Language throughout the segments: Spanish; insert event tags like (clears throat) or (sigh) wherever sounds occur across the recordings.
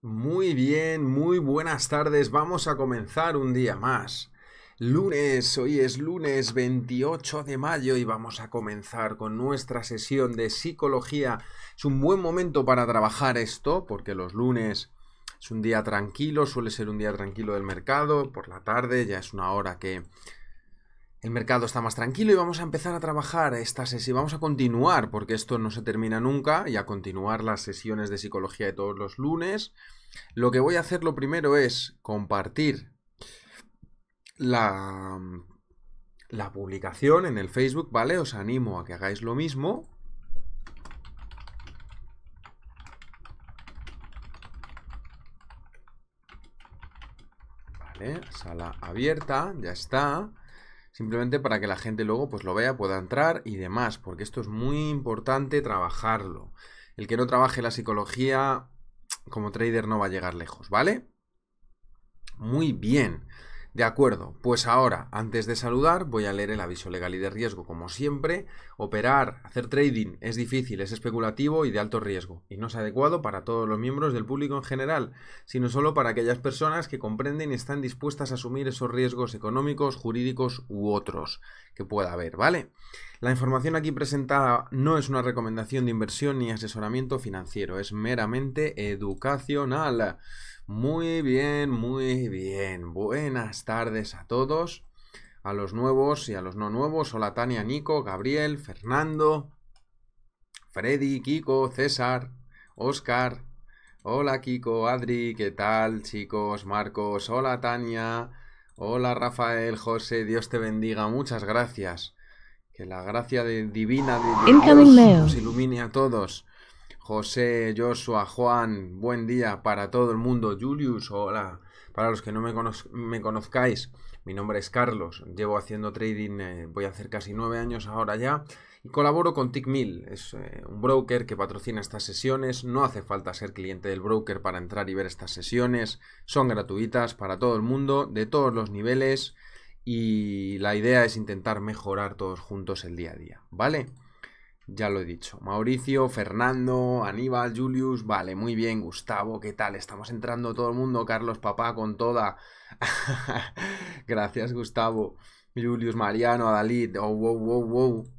Muy bien, muy buenas tardes. Vamos a comenzar un día más. Lunes, hoy es lunes 28 de mayo y vamos a comenzar con nuestra sesión de psicología. Es un buen momento para trabajar esto porque los lunes es un día tranquilo, suele ser un día tranquilo del mercado, por la tarde ya es una hora que el mercado está más tranquilo y vamos a empezar a trabajar esta sesión. Vamos a continuar, porque esto no se termina nunca, y a continuar las sesiones de psicología de todos los lunes. Lo que voy a hacer lo primero es compartir la, publicación en el Facebook, ¿vale? Os animo a que hagáis lo mismo. sala abierta, ya está simplemente para que la gente luego pues lo vea, pueda entrar y demás, porque esto es muy importante trabajarlo. El que no trabaje la psicología como trader no va a llegar lejos, ¿vale? Muy bien. De acuerdo, pues ahora, antes de saludar, voy a leer el aviso legal y de riesgo. Como siempre, operar, hacer trading es difícil, es especulativo y de alto riesgo, y no es adecuado para todos los miembros del público en general, sino solo para aquellas personas que comprenden y están dispuestas a asumir esos riesgos económicos, jurídicos u otros que pueda haber, ¿vale? La información aquí presentada no es una recomendación de inversión ni asesoramiento financiero, es meramente educacional. Muy bien, muy bien. Buenas tardes a todos, a los nuevos y a los no nuevos. Hola Tania, Nico, Gabriel, Fernando, Freddy, Kiko, César, Oscar. Hola Kiko, Adri, ¿qué tal chicos? Marcos, hola Tania, hola Rafael, José, Dios te bendiga, muchas gracias. Que la gracia de, divina de Dios nos ilumine a todos. José, Joshua, Juan, buen día para todo el mundo. Julius, hola. Para los que no me, conozcáis, mi nombre es Carlos. Llevo haciendo trading, eh, voy a hacer casi nueve años ahora ya. Y colaboro con TickMill, es eh, un broker que patrocina estas sesiones. No hace falta ser cliente del broker para entrar y ver estas sesiones. Son gratuitas para todo el mundo, de todos los niveles. Y la idea es intentar mejorar todos juntos el día a día, ¿vale? Ya lo he dicho. Mauricio, Fernando, Aníbal, Julius, vale, muy bien, Gustavo, ¿qué tal? Estamos entrando todo el mundo, Carlos, papá, con toda. (laughs) Gracias, Gustavo. Julius, Mariano, Adalid, oh, wow, wow, wow.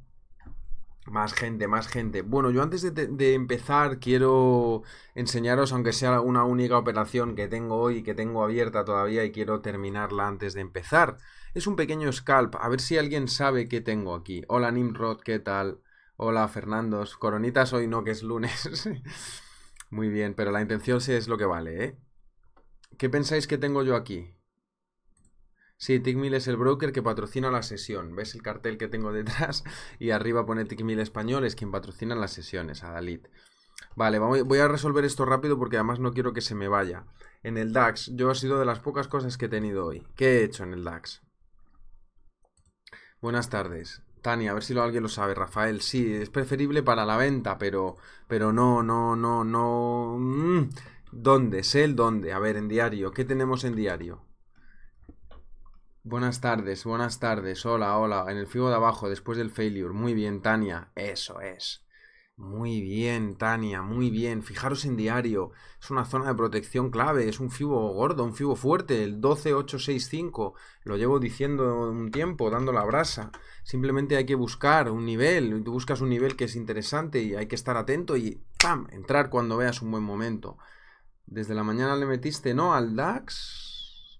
Más gente, más gente. Bueno, yo antes de, de, empezar quiero enseñaros, aunque sea una única operación que tengo hoy, que tengo abierta todavía y quiero terminarla antes de empezar. Es un pequeño scalp, a ver si alguien sabe qué tengo aquí. Hola Nimrod, ¿qué tal? Hola, Fernandos. Coronitas hoy no, que es lunes. (laughs) Muy bien, pero la intención sí es lo que vale, ¿eh? ¿Qué pensáis que tengo yo aquí? Sí, Tickmill es el broker que patrocina la sesión. ¿Ves el cartel que tengo detrás? (laughs) Y arriba pone Tickmill Español, es quien patrocina las sesiones, Adalid. Vale, voy a resolver esto rápido porque además no quiero que se me vaya. En el DAX, yo he sido de las pocas cosas que he tenido hoy. ¿Qué he hecho en el DAX? Buenas tardes. Tania, a ver si alguien lo sabe, Rafael, sí, es preferible para la venta, pero, pero no, no, no, no... Mm. ¿Dónde? es el dónde. A ver, en diario. ¿Qué tenemos en diario? Buenas tardes, buenas tardes. Hola, hola. En el fijo de abajo, después del failure. Muy bien, Tania. Eso es. Muy bien, Tania, muy bien. Fijaros en diario. Es una zona de protección clave. Es un fibo gordo, un fibo fuerte. El 12865. Lo llevo diciendo un tiempo, dando la brasa. Simplemente hay que buscar un nivel. Tú buscas un nivel que es interesante y hay que estar atento y ¡pam! Entrar cuando veas un buen momento. Desde la mañana le metiste, ¿no? Al DAX.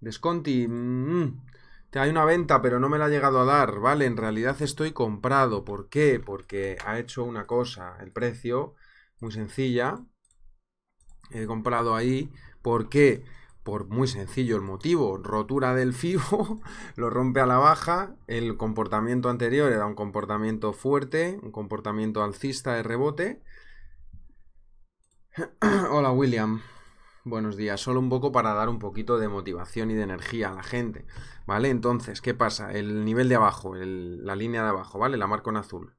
Desconti. Mm, mm hay una venta, pero no me la ha llegado a dar, ¿vale? En realidad estoy comprado. ¿Por qué? Porque ha hecho una cosa, el precio, muy sencilla. He comprado ahí. ¿Por qué? Por muy sencillo el motivo, rotura del FIBO, (laughs) lo rompe a la baja, el comportamiento anterior era un comportamiento fuerte, un comportamiento alcista de rebote. (clears throat) Hola William, Buenos días, solo un poco para dar un poquito de motivación y de energía a la gente, ¿vale? Entonces, ¿qué pasa? El nivel de abajo, la línea de abajo, ¿vale? La marco en azul.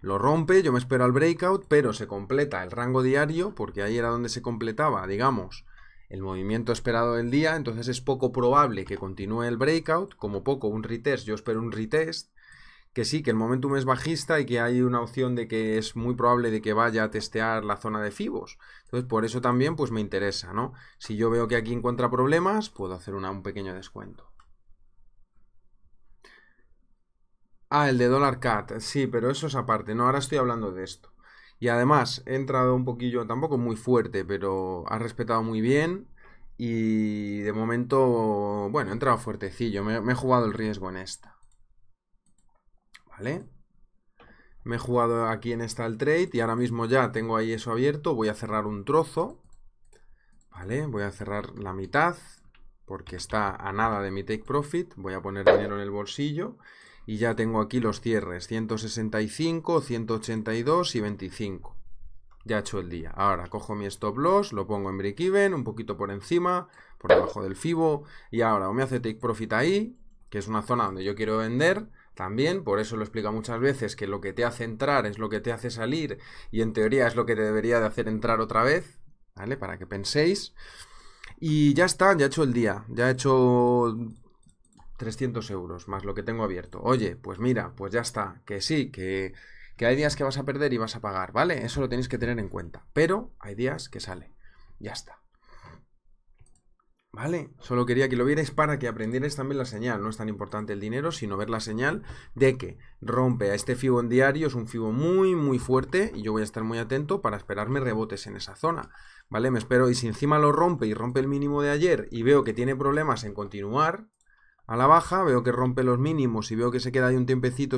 Lo rompe, yo me espero al breakout, pero se completa el rango diario, porque ahí era donde se completaba, digamos, el movimiento esperado del día, entonces es poco probable que continúe el breakout, como poco un retest, yo espero un retest, que sí, que el momentum es bajista y que hay una opción de que es muy probable de que vaya a testear la zona de Fibos. Entonces, por eso también pues me interesa, ¿no? Si yo veo que aquí encuentra problemas, puedo hacer una, un pequeño descuento. Ah, el de dólar cat, sí, pero eso es aparte, no, ahora estoy hablando de esto. Y además, he entrado un poquillo, tampoco muy fuerte, pero ha respetado muy bien. Y de momento, bueno, he entrado fuertecillo, me he jugado el riesgo en esta. ¿vale? Me he jugado aquí en esta el trade y ahora mismo ya tengo ahí eso abierto. Voy a cerrar un trozo, ¿vale? Voy a cerrar la mitad porque está a nada de mi take profit. Voy a poner dinero en el bolsillo y ya tengo aquí los cierres, 165, 182 y 25. Ya he hecho el día. Ahora cojo mi stop loss, lo pongo en break even, un poquito por encima, por debajo del FIBO y ahora me hace take profit ahí, que es una zona donde yo quiero vender, también, por eso lo explica muchas veces, que lo que te hace entrar es lo que te hace salir y en teoría es lo que te debería de hacer entrar otra vez, ¿vale? Para que penséis. Y ya está, ya he hecho el día, ya he hecho 300 euros más lo que tengo abierto. Oye, pues mira, pues ya está, que sí, que, que hay días que vas a perder y vas a pagar, ¿vale? Eso lo tenéis que tener en cuenta, pero hay días que sale, ya está. ¿Vale? Solo quería que lo vierais para que aprendierais también la señal. No es tan importante el dinero, sino ver la señal de que rompe a este Fibo en diario. Es un fibo muy, muy fuerte y yo voy a estar muy atento para esperarme rebotes en esa zona. ¿Vale? Me espero y si encima lo rompe y rompe el mínimo de ayer y veo que tiene problemas en continuar a la baja, veo que rompe los mínimos y veo que se queda ahí un tiempecito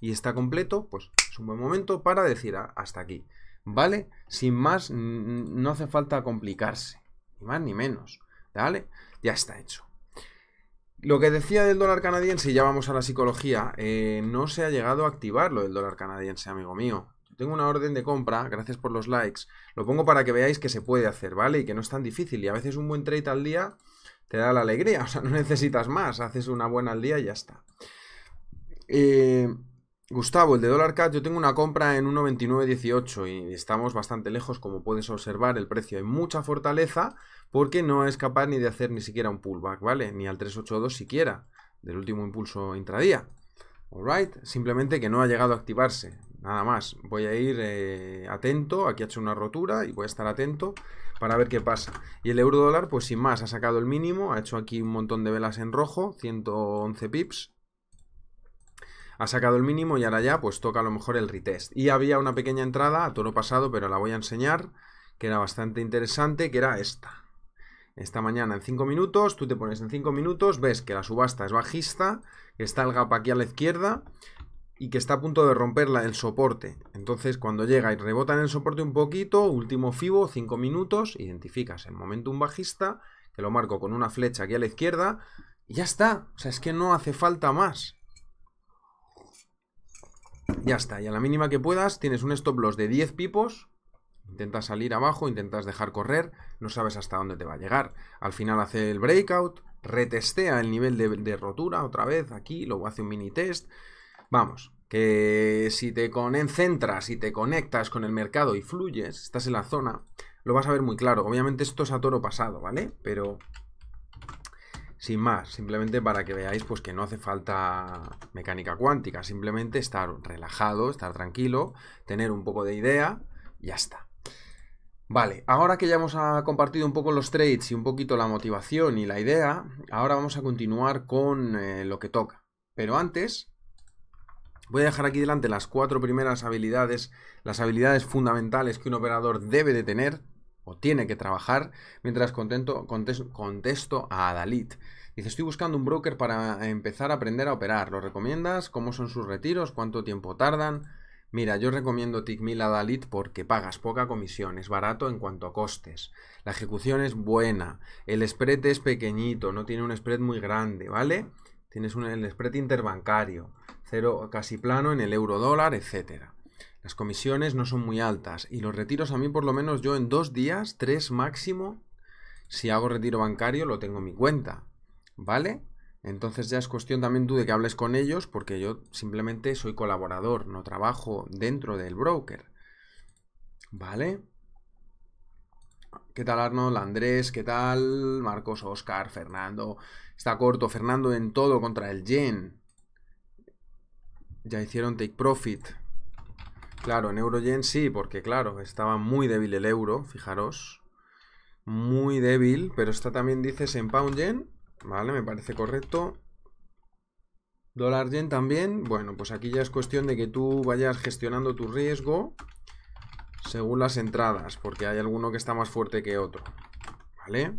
y está completo, pues es un buen momento para decir ah, hasta aquí. ¿Vale? Sin más, no hace falta complicarse. Ni más ni menos. ¿Vale? Ya está hecho. Lo que decía del dólar canadiense, y ya vamos a la psicología, eh, no se ha llegado a activar lo del dólar canadiense, amigo mío. tengo una orden de compra, gracias por los likes. Lo pongo para que veáis que se puede hacer, ¿vale? Y que no es tan difícil. Y a veces un buen trade al día te da la alegría. (laughs) O sea, no necesitas más. Haces una buena al día y ya está. Eh, Gustavo, el de dólar Cat, yo tengo una compra en 1.2918 y estamos bastante lejos, como puedes observar, el precio hay mucha fortaleza porque no es capaz ni de hacer ni siquiera un pullback, ¿vale? Ni al 382 siquiera, del último impulso intradía. Alright, simplemente que no ha llegado a activarse, nada más. Voy a ir eh, atento, aquí ha hecho una rotura y voy a estar atento para ver qué pasa. Y el euro dólar, pues sin más, ha sacado el mínimo, ha hecho aquí un montón de velas en rojo, 111 pips, ha sacado el mínimo y ahora ya pues toca a lo mejor el retest. Y había una pequeña entrada a toro pasado, pero la voy a enseñar, que era bastante interesante, que era esta. Esta mañana en 5 minutos, tú te pones en 5 minutos, ves que la subasta es bajista, que está el gap aquí a la izquierda y que está a punto de romper el soporte. Entonces cuando llega y rebota en el soporte un poquito, último FIBO, 5 minutos, identificas el momento un bajista, que lo marco con una flecha aquí a la izquierda, y ya está. O sea, es que no hace falta más. Ya está, y a la mínima que puedas tienes un stop loss de 10 pipos, intentas salir abajo, intentas dejar correr, no sabes hasta dónde te va a llegar. Al final hace el breakout, retestea el nivel de, rotura otra vez aquí, luego hace un mini test. Vamos, que si te concentras y te conectas con el mercado y fluyes, estás en la zona, lo vas a ver muy claro. Obviamente esto es a toro pasado, ¿vale? Pero sin más, simplemente para que veáis pues que no hace falta mecánica cuántica, simplemente estar relajado, estar tranquilo, tener un poco de idea, y ya está. Vale, ahora que ya hemos ah, compartido un poco los trades y un poquito la motivación y la idea, ahora vamos a continuar con eh, lo que toca. Pero antes, voy a dejar aquí delante las cuatro primeras habilidades, las habilidades fundamentales que un operador debe de tener tiene que trabajar, mientras contento, contesto, a Adalit. Dice, estoy buscando un broker para empezar a aprender a operar. ¿Lo recomiendas? ¿Cómo son sus retiros? ¿Cuánto tiempo tardan? Mira, yo recomiendo Tickmill a Dalit porque pagas poca comisión, es barato en cuanto a costes. La ejecución es buena, el spread es pequeñito, no tiene un spread muy grande, ¿vale? Tienes un, el spread interbancario, cero casi plano en el euro dólar, etcétera. Las comisiones no son muy altas y los retiros a mí por lo menos yo en dos días, tres máximo, si hago retiro bancario lo tengo en mi cuenta, ¿vale? Entonces ya es cuestión también tú de que hables con ellos porque yo simplemente soy colaborador, no trabajo dentro del broker, ¿vale? ¿Qué tal Arnold? Andrés, ¿qué tal? Marcos, Oscar, Fernando. Está corto, Fernando en todo contra el Yen. Ya hicieron take profit. Claro, en Yen sí, porque claro, estaba muy débil el euro, fijaros. Muy débil, pero está también, dices, en pound yen. Vale, me parece correcto. Dólar yen también. Bueno, pues aquí ya es cuestión de que tú vayas gestionando tu riesgo según las entradas, porque hay alguno que está más fuerte que otro. ¿Vale?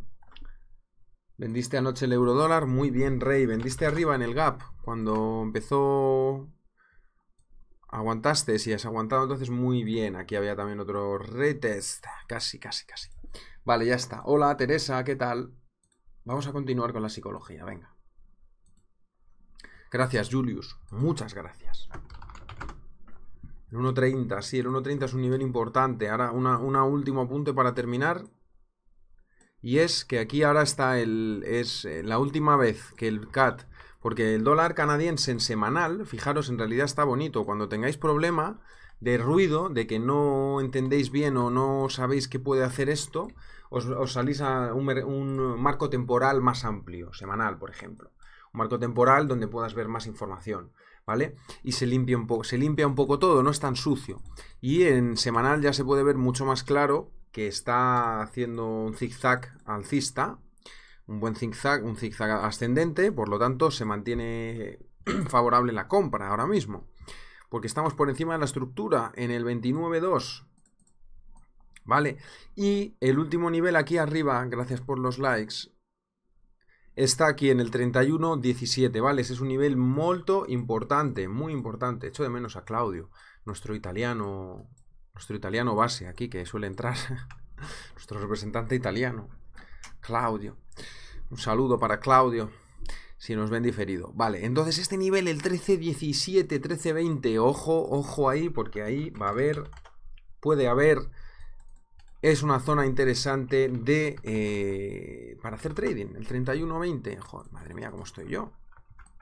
Vendiste anoche el euro dólar, muy bien, Rey. Vendiste arriba en el gap cuando empezó Aguantaste, Si has aguantado entonces muy bien. Aquí había también otro retest. Casi, casi, casi. Vale, ya está. Hola, Teresa, ¿qué tal? Vamos a continuar con la psicología, venga. Gracias, Julius. Muchas gracias. El 1.30, sí, el 1.30 es un nivel importante. Ahora, una, último apunte para terminar. Y es que aquí ahora está el... Es eh, la última vez que el CAT porque el dólar canadiense en semanal, fijaros, en realidad está bonito. Cuando tengáis problema de ruido, de que no entendéis bien o no sabéis qué puede hacer esto, os, salís a un, marco temporal más amplio, semanal, por ejemplo. Un marco temporal donde puedas ver más información. ¿vale? Y se limpia un poco, se limpia un poco todo, no es tan sucio. Y en semanal ya se puede ver mucho más claro que está haciendo un zigzag alcista un buen zigzag, un zigzag ascendente, por lo tanto se mantiene (clears throat) favorable la compra ahora mismo. Porque estamos por encima de la estructura en el 29.2. ¿Vale? Y el último nivel aquí arriba, gracias por los likes, está aquí en el 31.17, ¿vale? Ese es un nivel muy importante, muy importante. Echo de menos a Claudio, nuestro italiano, nuestro italiano base aquí, que suele entrar, (laughs) nuestro representante italiano, Claudio. Un saludo para Claudio, si nos ven diferido. Vale, entonces este nivel, el 1317, 1320, ojo, ojo ahí, porque ahí va a haber, puede haber, es una zona interesante de, eh, para hacer trading. El 3120, joder, madre mía, ¿cómo estoy yo?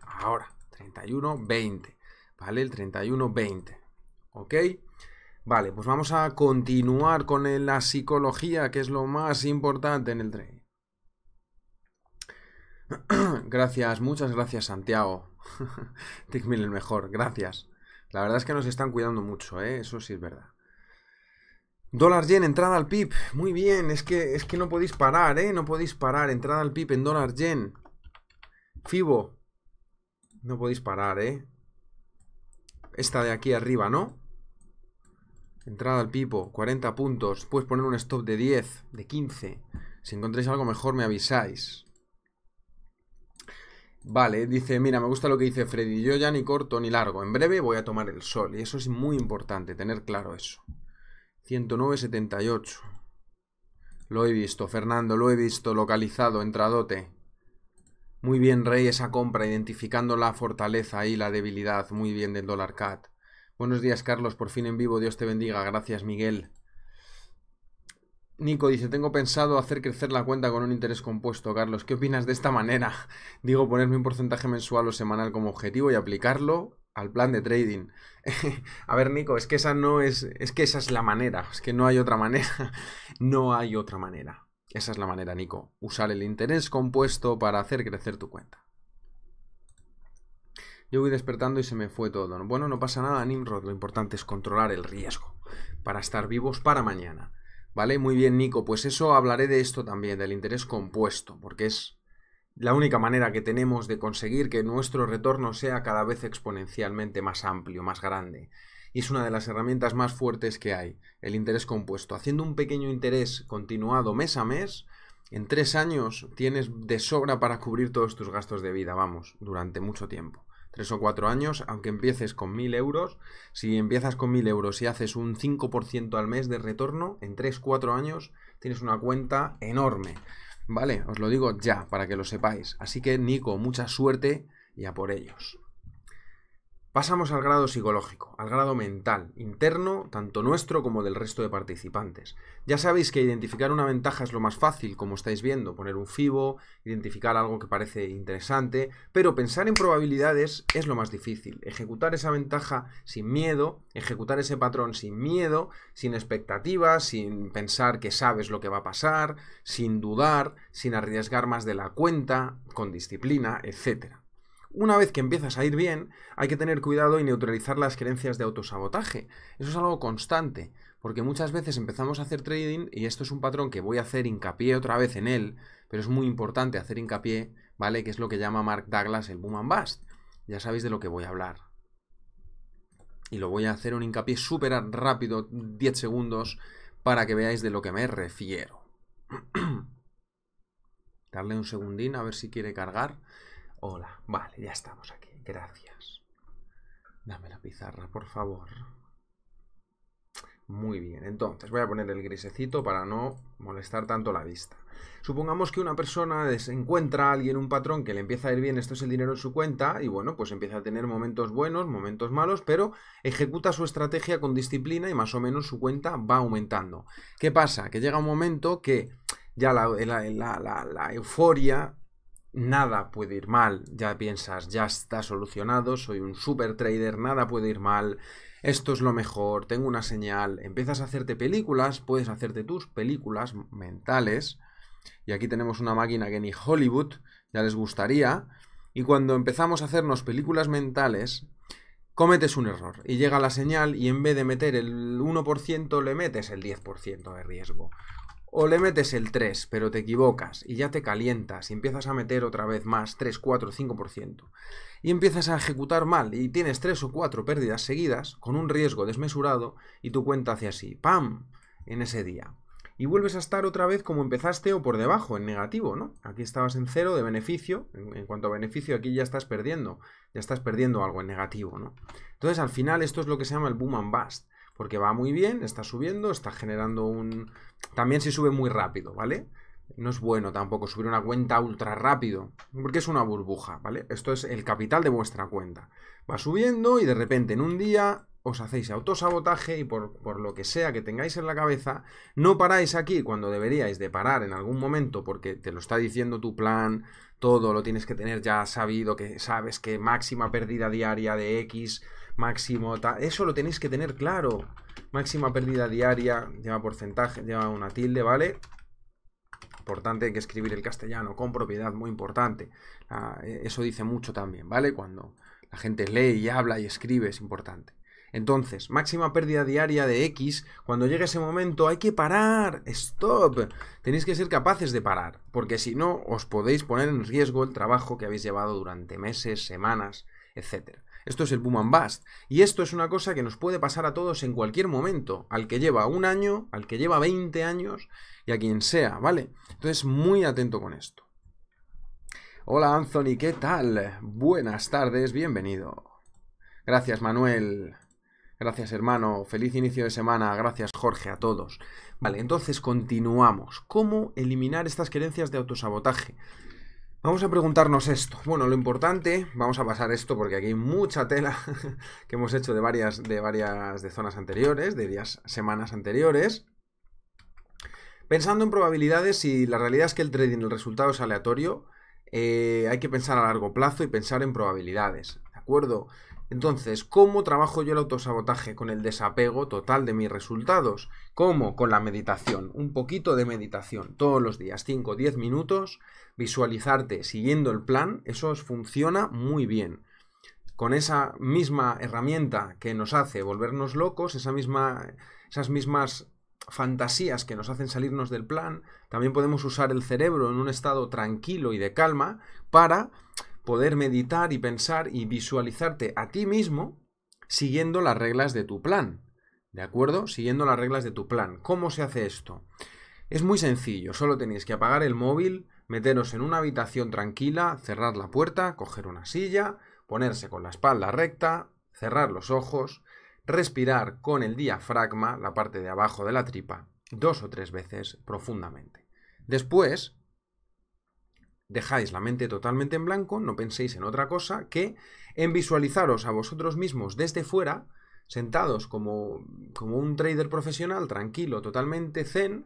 Ahora, 3120, ¿vale? El 3120, ¿ok? Vale, pues vamos a continuar con la psicología, que es lo más importante en el trading. (clears throat) gracias, muchas gracias Santiago. (laughs) Tickmill el mejor, gracias. La verdad es que nos están cuidando mucho, ¿eh? eso sí es verdad. Dólar yen, entrada al pip Muy bien, es que, es que no podéis parar, ¿eh? No podéis parar. Entrada al pip en dólar yen. FIBO. No podéis parar, ¿eh? Esta de aquí arriba, ¿no? Entrada al pipo, 40 puntos. Puedes poner un stop de 10, de 15. Si encontréis algo mejor, me avisáis. Vale, dice, mira, me gusta lo que dice Freddy, yo ya ni corto ni largo, en breve voy a tomar el sol, y eso es muy importante, tener claro eso. 109.78. Lo he visto, Fernando, lo he visto, localizado, entradote. Muy bien, Rey, esa compra, identificando la fortaleza y la debilidad, muy bien del dólar cat. Buenos días, Carlos, por fin en vivo, Dios te bendiga, gracias, Miguel. Nico dice, tengo pensado hacer crecer la cuenta con un interés compuesto, Carlos. ¿Qué opinas de esta manera? (laughs) Digo, ponerme un porcentaje mensual o semanal como objetivo y aplicarlo al plan de trading. (laughs) a ver, Nico, es que esa no es, es que esa es la manera, es que no hay otra manera, (laughs) no hay otra manera. Esa es la manera, Nico, usar el interés compuesto para hacer crecer tu cuenta. Yo voy despertando y se me fue todo. Bueno, no pasa nada, Nimrod, lo importante es controlar el riesgo para estar vivos para mañana. ¿Vale? Muy bien, Nico. Pues eso hablaré de esto también, del interés compuesto, porque es la única manera que tenemos de conseguir que nuestro retorno sea cada vez exponencialmente más amplio, más grande. Y es una de las herramientas más fuertes que hay, el interés compuesto. Haciendo un pequeño interés continuado mes a mes, en tres años tienes de sobra para cubrir todos tus gastos de vida, vamos, durante mucho tiempo tres o cuatro años, aunque empieces con mil euros, si empiezas con mil euros y haces un 5% al mes de retorno, en 3 cuatro años tienes una cuenta enorme. Vale, os lo digo ya para que lo sepáis. Así que Nico, mucha suerte y a por ellos. Pasamos al grado psicológico, al grado mental, interno, tanto nuestro como del resto de participantes. Ya sabéis que identificar una ventaja es lo más fácil, como estáis viendo, poner un FIBO, identificar algo que parece interesante, pero pensar en probabilidades es lo más difícil. Ejecutar esa ventaja sin miedo, ejecutar ese patrón sin miedo, sin expectativas, sin pensar que sabes lo que va a pasar, sin dudar, sin arriesgar más de la cuenta, con disciplina, etc. Una vez que empiezas a ir bien, hay que tener cuidado y neutralizar las creencias de autosabotaje. Eso es algo constante, porque muchas veces empezamos a hacer trading, y esto es un patrón que voy a hacer hincapié otra vez en él, pero es muy importante hacer hincapié, ¿vale? Que es lo que llama Mark Douglas el boom and bust. Ya sabéis de lo que voy a hablar. Y lo voy a hacer un hincapié súper rápido, 10 segundos, para que veáis de lo que me refiero. (clears throat) Darle un segundín a ver si quiere cargar. Hola, vale, ya estamos aquí. Gracias. Dame la pizarra, por favor. Muy bien, entonces voy a poner el grisecito para no molestar tanto la vista. Supongamos que una persona encuentra a alguien un patrón que le empieza a ir bien, esto es el dinero en su cuenta, y bueno, pues empieza a tener momentos buenos, momentos malos, pero ejecuta su estrategia con disciplina y más o menos su cuenta va aumentando. ¿Qué pasa? Que llega un momento que ya la, la euforia nada puede ir mal. Ya piensas, ya está solucionado, soy un super trader, nada puede ir mal, esto es lo mejor, tengo una señal. Empiezas a hacerte películas, puedes hacerte tus películas mentales. Y aquí tenemos una máquina que ni Hollywood ya les gustaría. Y cuando empezamos a hacernos películas mentales, cometes un error y llega la señal y en vez de meter el 1% le metes el 10% de riesgo. O le metes el 3, pero te equivocas y ya te calientas y empiezas a meter otra vez más 3, 4, 5%. Y empiezas a ejecutar mal y tienes 3 o 4 pérdidas seguidas con un riesgo desmesurado y tu cuenta hace así, ¡pam!, en ese día. Y vuelves a estar otra vez como empezaste o por debajo, en negativo, ¿no? Aquí estabas en cero de beneficio, en cuanto a beneficio aquí ya estás perdiendo, ya estás perdiendo algo en negativo, ¿no? Entonces al final esto es lo que se llama el boom and bust. Porque va muy bien, está subiendo, está generando un... También si sube muy rápido, ¿vale? No es bueno tampoco subir una cuenta ultra rápido, porque es una burbuja, ¿vale? Esto es el capital de vuestra cuenta. Va subiendo y de repente en un día os hacéis autosabotaje y por, por, lo que sea que tengáis en la cabeza, no paráis aquí cuando deberíais de parar en algún momento porque te lo está diciendo tu plan, todo lo tienes que tener ya sabido, que sabes que máxima pérdida diaria de X, máximo, eso lo tenéis que tener claro. Máxima pérdida diaria, lleva porcentaje, lleva una tilde, ¿vale? Importante que escribir el castellano con propiedad, muy importante. E, eso dice mucho también, ¿vale? Cuando la gente lee y habla y escribe, es importante. Entonces, máxima pérdida diaria de X, cuando llegue ese momento hay que parar, stop. Tenéis que ser capaces de parar, porque si no os podéis poner en riesgo el trabajo que habéis llevado durante meses, semanas, etc. Esto es el boom and bust. Y esto es una cosa que nos puede pasar a todos en cualquier momento, al que lleva un año, al que lleva 20 años y a quien sea, ¿vale? Entonces, muy atento con esto. Hola Anthony, ¿qué tal? Buenas tardes, bienvenido. Gracias Manuel. Gracias hermano, feliz inicio de semana, gracias Jorge a todos. Vale, entonces continuamos. ¿Cómo eliminar estas creencias de autosabotaje? Vamos a preguntarnos esto. Bueno, lo importante, vamos a pasar esto porque aquí hay mucha tela (laughs) que hemos hecho de varias, de varias de zonas anteriores, de días, semanas anteriores. Pensando en probabilidades, y la realidad es que el trading, el resultado es aleatorio, eh, hay que pensar a largo plazo y pensar en probabilidades, ¿de acuerdo? Entonces, ¿cómo trabajo yo el autosabotaje? Con el desapego total de mis resultados. ¿Cómo? Con la meditación. Un poquito de meditación. Todos los días, 5 o 10 minutos, visualizarte siguiendo el plan. Eso funciona muy bien. Con esa misma herramienta que nos hace volvernos locos, esas mismas fantasías que nos hacen salirnos del plan, también podemos usar el cerebro en un estado tranquilo y de calma para poder meditar y pensar y visualizarte a ti mismo siguiendo las reglas de tu plan. ¿De acuerdo? Siguiendo las reglas de tu plan. ¿Cómo se hace esto? Es muy sencillo, solo tenéis que apagar el móvil, meteros en una habitación tranquila, cerrar la puerta, coger una silla, ponerse con la espalda recta, cerrar los ojos, respirar con el diafragma, la parte de abajo de la tripa, dos o tres veces profundamente. Después, dejáis la mente totalmente en blanco, no penséis en otra cosa que en visualizaros a vosotros mismos desde fuera, sentados como, como un trader profesional, tranquilo, totalmente zen,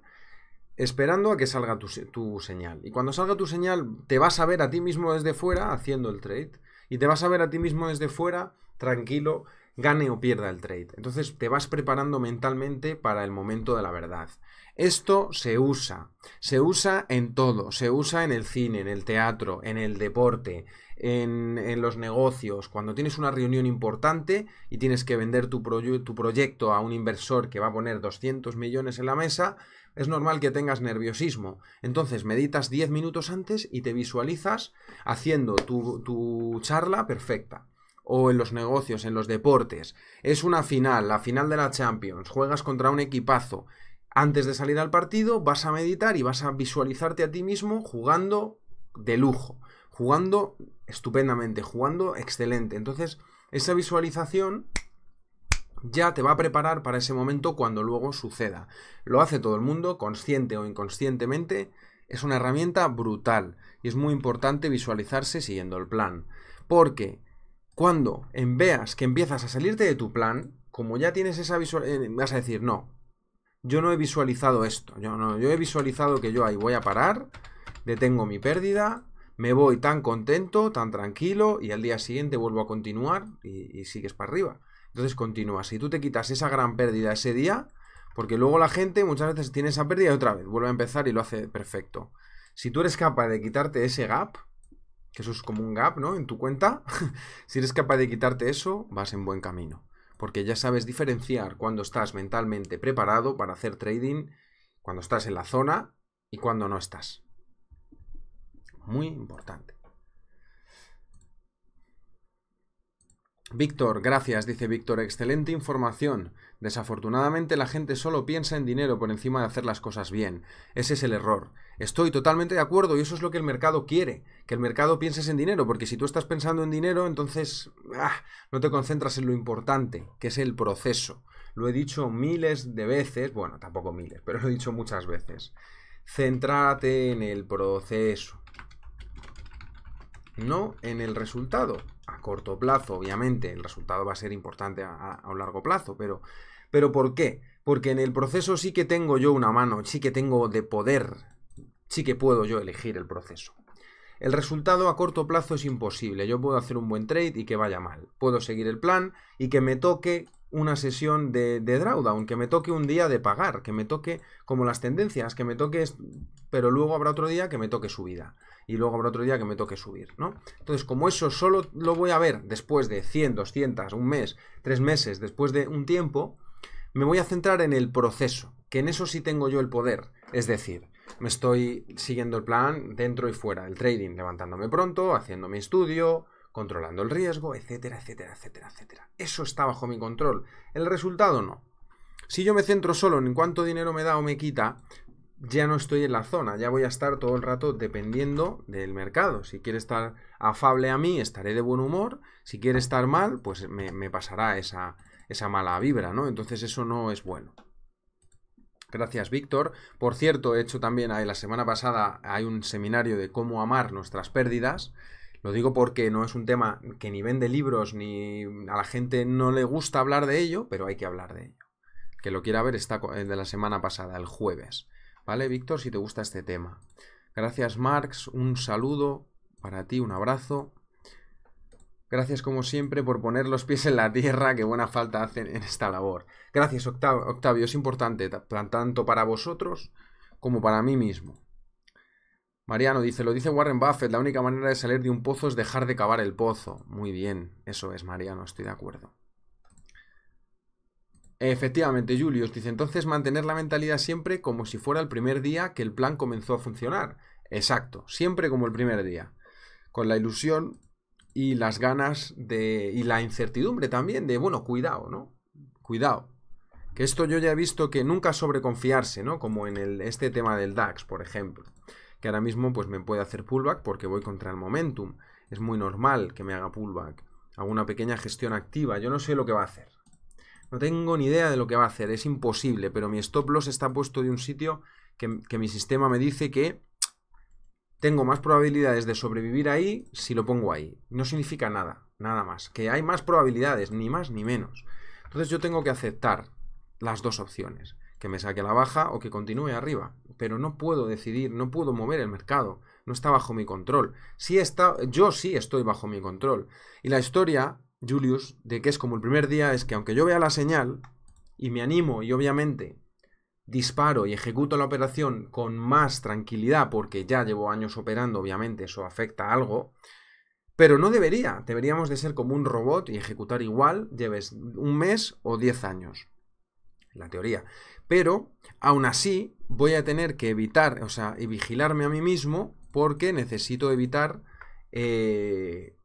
esperando a que salga tu, tu, señal. Y cuando salga tu señal, te vas a ver a ti mismo desde fuera haciendo el trade. Y te vas a ver a ti mismo desde fuera, tranquilo, gane o pierda el trade. Entonces te vas preparando mentalmente para el momento de la verdad. Esto se usa, se usa en todo, se usa en el cine, en el teatro, en el deporte, en, los negocios, cuando tienes una reunión importante y tienes que vender tu, proyecto a un inversor que va a poner 200 millones en la mesa, es normal que tengas nerviosismo. Entonces meditas 10 minutos antes y te visualizas haciendo tu charla perfecta o en los negocios, en los deportes. Es una final, la final de la Champions, juegas contra un equipazo. Antes de salir al partido vas a meditar y vas a visualizarte a ti mismo jugando de lujo, jugando estupendamente, jugando excelente. Entonces, esa visualización ya te va a preparar para ese momento cuando luego suceda. Lo hace todo el mundo, consciente o inconscientemente. Es una herramienta brutal y es muy importante visualizarse siguiendo el plan. Porque cuando en veas que empiezas a salirte de tu plan, como ya tienes esa visual, eh, vas a decir, no, yo no he visualizado esto, yo no, yo he visualizado que yo ahí voy a parar, detengo mi pérdida, me voy tan contento, tan tranquilo, y al día siguiente vuelvo a continuar y, sigues para arriba. Entonces continúas. Si tú te quitas esa gran pérdida ese día, porque luego la gente muchas veces tiene esa pérdida y otra vez vuelve a empezar y lo hace perfecto. Si tú eres capaz de quitarte ese gap, que eso es como un gap, ¿no? En tu cuenta, (laughs) si eres capaz de quitarte eso, vas en buen camino. Porque ya sabes diferenciar cuando estás mentalmente preparado para hacer trading, cuando estás en la zona y cuando no estás. Muy importante. Víctor, gracias, dice Víctor, excelente información. Desafortunadamente la gente solo piensa en dinero por encima de hacer las cosas bien. Ese es el error. Estoy totalmente de acuerdo y eso es lo que el mercado quiere, que el mercado pienses en dinero, porque si tú estás pensando en dinero, entonces ah, no te concentras en lo importante, que es el proceso. Lo he dicho miles de veces, bueno, tampoco miles, pero lo he dicho muchas veces. Centrate en el proceso, no en el resultado a corto plazo, obviamente, el resultado va a ser importante a, un largo plazo, pero, pero ¿por qué? Porque en el proceso sí que tengo yo una mano, sí que tengo de poder, sí que puedo yo elegir el proceso. El resultado a corto plazo es imposible. Yo puedo hacer un buen trade y que vaya mal. Puedo seguir el plan y que me toque una sesión de, de drawdown, que me toque un día de pagar, que me toque como las tendencias, que me toque, pero luego habrá otro día que me toque subida y luego habrá otro día que me toque subir, ¿no? Entonces, como eso solo lo voy a ver después de 100, 200, un mes, tres meses, después de un tiempo, me voy a centrar en el proceso, que en eso sí tengo yo el poder, es decir, me estoy siguiendo el plan dentro y fuera, el trading, levantándome pronto, haciendo mi estudio, controlando el riesgo, etcétera, etcétera, etcétera, etcétera. Eso está bajo mi control. El resultado no. Si yo me centro solo en cuánto dinero me da o me quita, ya no estoy en la zona, ya voy a estar todo el rato dependiendo del mercado. Si quiere estar afable a mí, estaré de buen humor. Si quiere estar mal, pues me, pasará esa, esa mala vibra, ¿no? Entonces eso no es bueno. Gracias, Víctor. Por cierto, he hecho también la semana pasada hay un seminario de cómo amar nuestras pérdidas. Lo digo porque no es un tema que ni vende libros ni a la gente no le gusta hablar de ello, pero hay que hablar de ello. Que lo quiera ver está eh, de la semana pasada, el jueves. ¿Vale, Víctor? Si te gusta este tema. Gracias, Marx. Un saludo para ti, un abrazo. Gracias como siempre por poner los pies en la tierra que buena falta hacen en esta labor. Gracias Octavio, Octavio es importante tanto para vosotros como para mí mismo. Mariano dice, lo dice Warren Buffett, la única manera de salir de un pozo es dejar de cavar el pozo. Muy bien, eso es Mariano, estoy de acuerdo. Efectivamente, Julius dice, entonces mantener la mentalidad siempre como si fuera el primer día que el plan comenzó a funcionar. Exacto, siempre como el primer día. Con la ilusión y las ganas de. y la incertidumbre también de, bueno, cuidado, ¿no? Cuidado. Que esto yo ya he visto que nunca sobreconfiarse, ¿no? Como en el, este tema del DAX, por ejemplo. Que ahora mismo pues me puede hacer pullback porque voy contra el momentum. Es muy normal que me haga pullback. Hago una pequeña gestión activa. Yo no sé lo que va a hacer. No tengo ni idea de lo que va a hacer. Es imposible. Pero mi stop loss está puesto de un sitio que, que mi sistema me dice que tengo más probabilidades de sobrevivir ahí si lo pongo ahí. No significa nada, nada más. Que hay más probabilidades, ni más ni menos. Entonces yo tengo que aceptar las dos opciones. Que me saque la baja o que continúe arriba. Pero no puedo decidir, no puedo mover el mercado. No está bajo mi control. Sí está, yo sí estoy bajo mi control. Y la historia, Julius, de que es como el primer día, es que aunque yo vea la señal y me animo y obviamente disparo y ejecuto la operación con más tranquilidad porque ya llevo años operando, obviamente eso afecta a algo, pero no debería, deberíamos de ser como un robot y ejecutar igual, lleves un mes o diez años, la teoría. Pero, aún así, voy a tener que evitar, o sea, y vigilarme a mí mismo porque necesito evitar... Eh,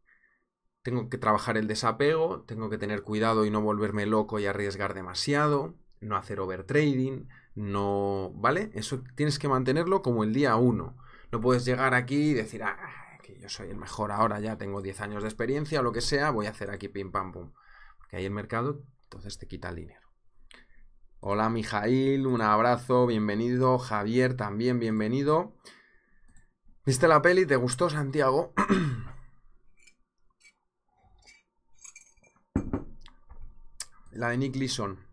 tengo que trabajar el desapego, tengo que tener cuidado y no volverme loco y arriesgar demasiado, no hacer overtrading, no, ¿vale? Eso tienes que mantenerlo como el día 1. No puedes llegar aquí y decir, ah, que yo soy el mejor ahora, ya tengo 10 años de experiencia o lo que sea, voy a hacer aquí pim pam pum. Porque ahí el mercado entonces te quita el dinero. Hola Mijail, un abrazo, bienvenido. Javier también, bienvenido. ¿Viste la peli? ¿Te gustó Santiago? (clears throat) la de Nick Leeson.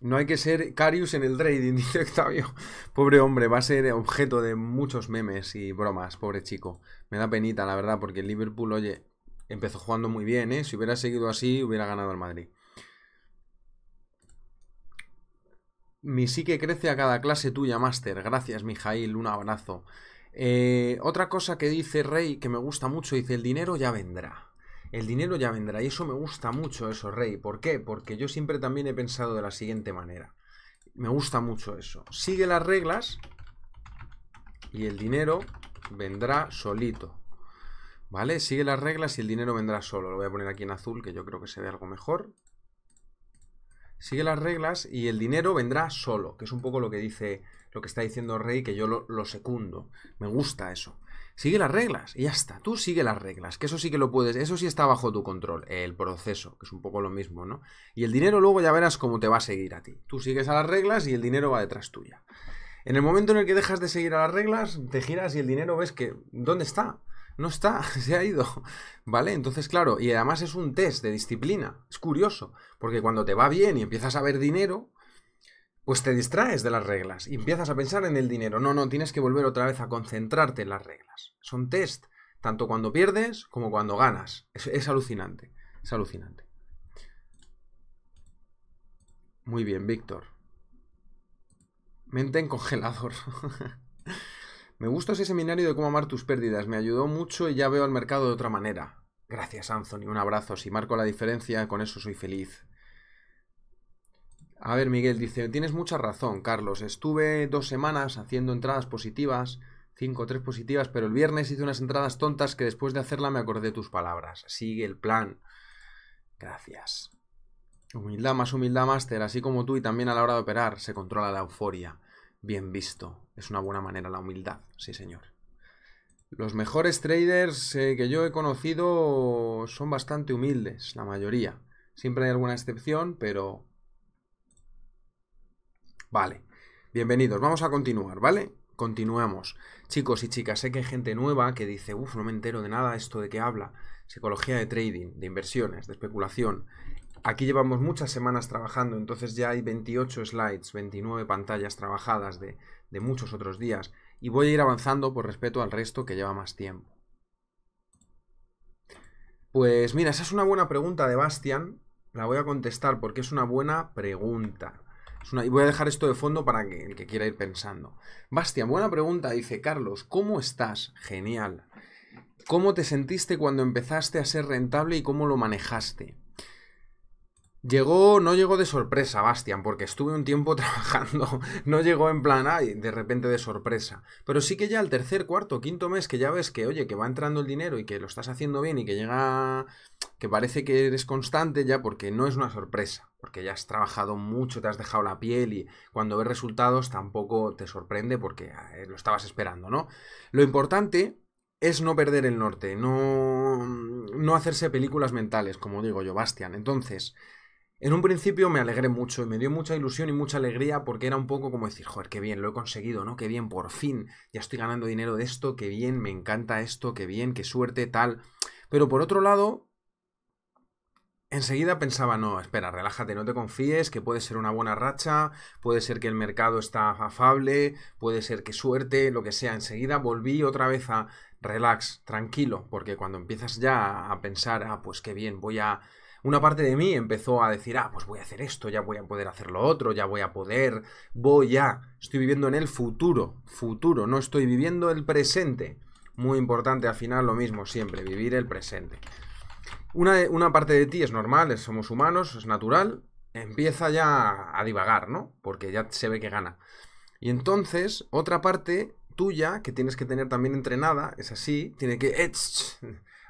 No hay que ser Carius en el trading, (laughs) dice Octavio. Pobre hombre, va a ser objeto de muchos memes y bromas, pobre chico. Me da penita, la verdad, porque el Liverpool, oye, empezó jugando muy bien, ¿eh? Si hubiera seguido así, hubiera ganado el Madrid. Mi que crece a cada clase tuya, máster. Gracias, Mijail, un abrazo. Eh, otra cosa que dice Rey que me gusta mucho, dice, el dinero ya vendrá. El dinero ya vendrá y eso me gusta mucho eso, Rey. ¿Por qué? Porque yo siempre también he pensado de la siguiente manera. Me gusta mucho eso. Sigue las reglas y el dinero vendrá solito. ¿Vale? Sigue las reglas y el dinero vendrá solo. Lo voy a poner aquí en azul, que yo creo que se ve algo mejor. Sigue las reglas y el dinero vendrá solo, que es un poco lo que dice, lo que está diciendo Rey, que yo lo, lo secundo. Me gusta eso. Sigue las reglas y ya está. Tú sigue las reglas, que eso sí que lo puedes, eso sí está bajo tu control. El proceso, que es un poco lo mismo, ¿no? Y el dinero luego ya verás cómo te va a seguir a ti. Tú sigues a las reglas y el dinero va detrás tuya. En el momento en el que dejas de seguir a las reglas, te giras y el dinero ves que, ¿dónde está? No está, (laughs) se ha ido. ¿Vale? Entonces, claro, y además es un test de disciplina. Es curioso, porque cuando te va bien y empiezas a ver dinero, pues te distraes de las reglas y empiezas a pensar en el dinero. No, no, tienes que volver otra vez a concentrarte en las reglas. Son test, tanto cuando pierdes como cuando ganas. Es, alucinante, es alucinante. Muy bien, Víctor. Mente en congelador. (laughs) Me gusta ese seminario de cómo amar tus pérdidas. Me ayudó mucho y ya veo al mercado de otra manera. Gracias, Anthony. Un abrazo. Si marco la diferencia, con eso soy feliz. A ver, Miguel dice, tienes mucha razón, Carlos. Estuve dos semanas haciendo entradas positivas, cinco o tres positivas, pero el viernes hice unas entradas tontas que después de hacerla me acordé tus palabras. Sigue el plan. Gracias. Humildad más humildad, máster, así como tú y también a la hora de operar, se controla la euforia. Bien visto. Es una buena manera la humildad, sí señor. Los mejores traders eh, que yo he conocido son bastante humildes, la mayoría. Siempre hay alguna excepción, pero Vale, bienvenidos, vamos a continuar, ¿vale? Continuamos. Chicos y chicas, sé que hay gente nueva que dice, uff, no me entero de nada esto de qué habla. Psicología de trading, de inversiones, de especulación. Aquí llevamos muchas semanas trabajando, entonces ya hay 28 slides, 29 pantallas trabajadas de, de muchos otros días. Y voy a ir avanzando por respeto al resto que lleva más tiempo. Pues mira, esa es una buena pregunta de Bastian. La voy a contestar porque es una buena pregunta y voy a dejar esto de fondo para que el que quiera ir pensando. Bastian, buena pregunta. Dice Carlos, ¿cómo estás? Genial. ¿Cómo te sentiste cuando empezaste a ser rentable y cómo lo manejaste? Llegó, no llegó de sorpresa, Bastian, porque estuve un tiempo (laughs) trabajando. No llegó en plan, ay, de repente de sorpresa. Pero sí que ya al tercer, cuarto, quinto mes, que ya ves que, oye, que va entrando el dinero y que lo estás haciendo bien y que llega, que parece que eres constante ya, porque no es una sorpresa porque ya has trabajado mucho, te has dejado la piel y cuando ves resultados tampoco te sorprende porque lo estabas esperando, ¿no? Lo importante es no perder el norte, no, no hacerse películas mentales, como digo yo, Bastian. Entonces, en un principio me alegré mucho y me dio mucha ilusión y mucha alegría porque era un poco como decir, joder, qué bien, lo he conseguido, ¿no? Qué bien, por fin, ya estoy ganando dinero de esto, qué bien, me encanta esto, qué bien, qué suerte, tal. Pero por otro lado, Enseguida pensaba, no, espera, relájate, no te confíes, que puede ser una buena racha, puede ser que el mercado está afable, puede ser que suerte, lo que sea. Enseguida volví otra vez a relax, tranquilo, porque cuando empiezas ya a pensar, ah, pues qué bien, voy a... Una parte de mí empezó a decir, ah, pues voy a hacer esto, ya voy a poder hacer lo otro, ya voy a poder, voy a... Estoy viviendo en el futuro, futuro, no estoy viviendo el presente. Muy importante, al final lo mismo siempre, vivir el presente. Una, parte de ti es normal, somos humanos, es natural, empieza ya a divagar, ¿no? Porque ya se ve que gana. Y entonces, otra parte tuya, que tienes que tener también entrenada, es así, tiene que...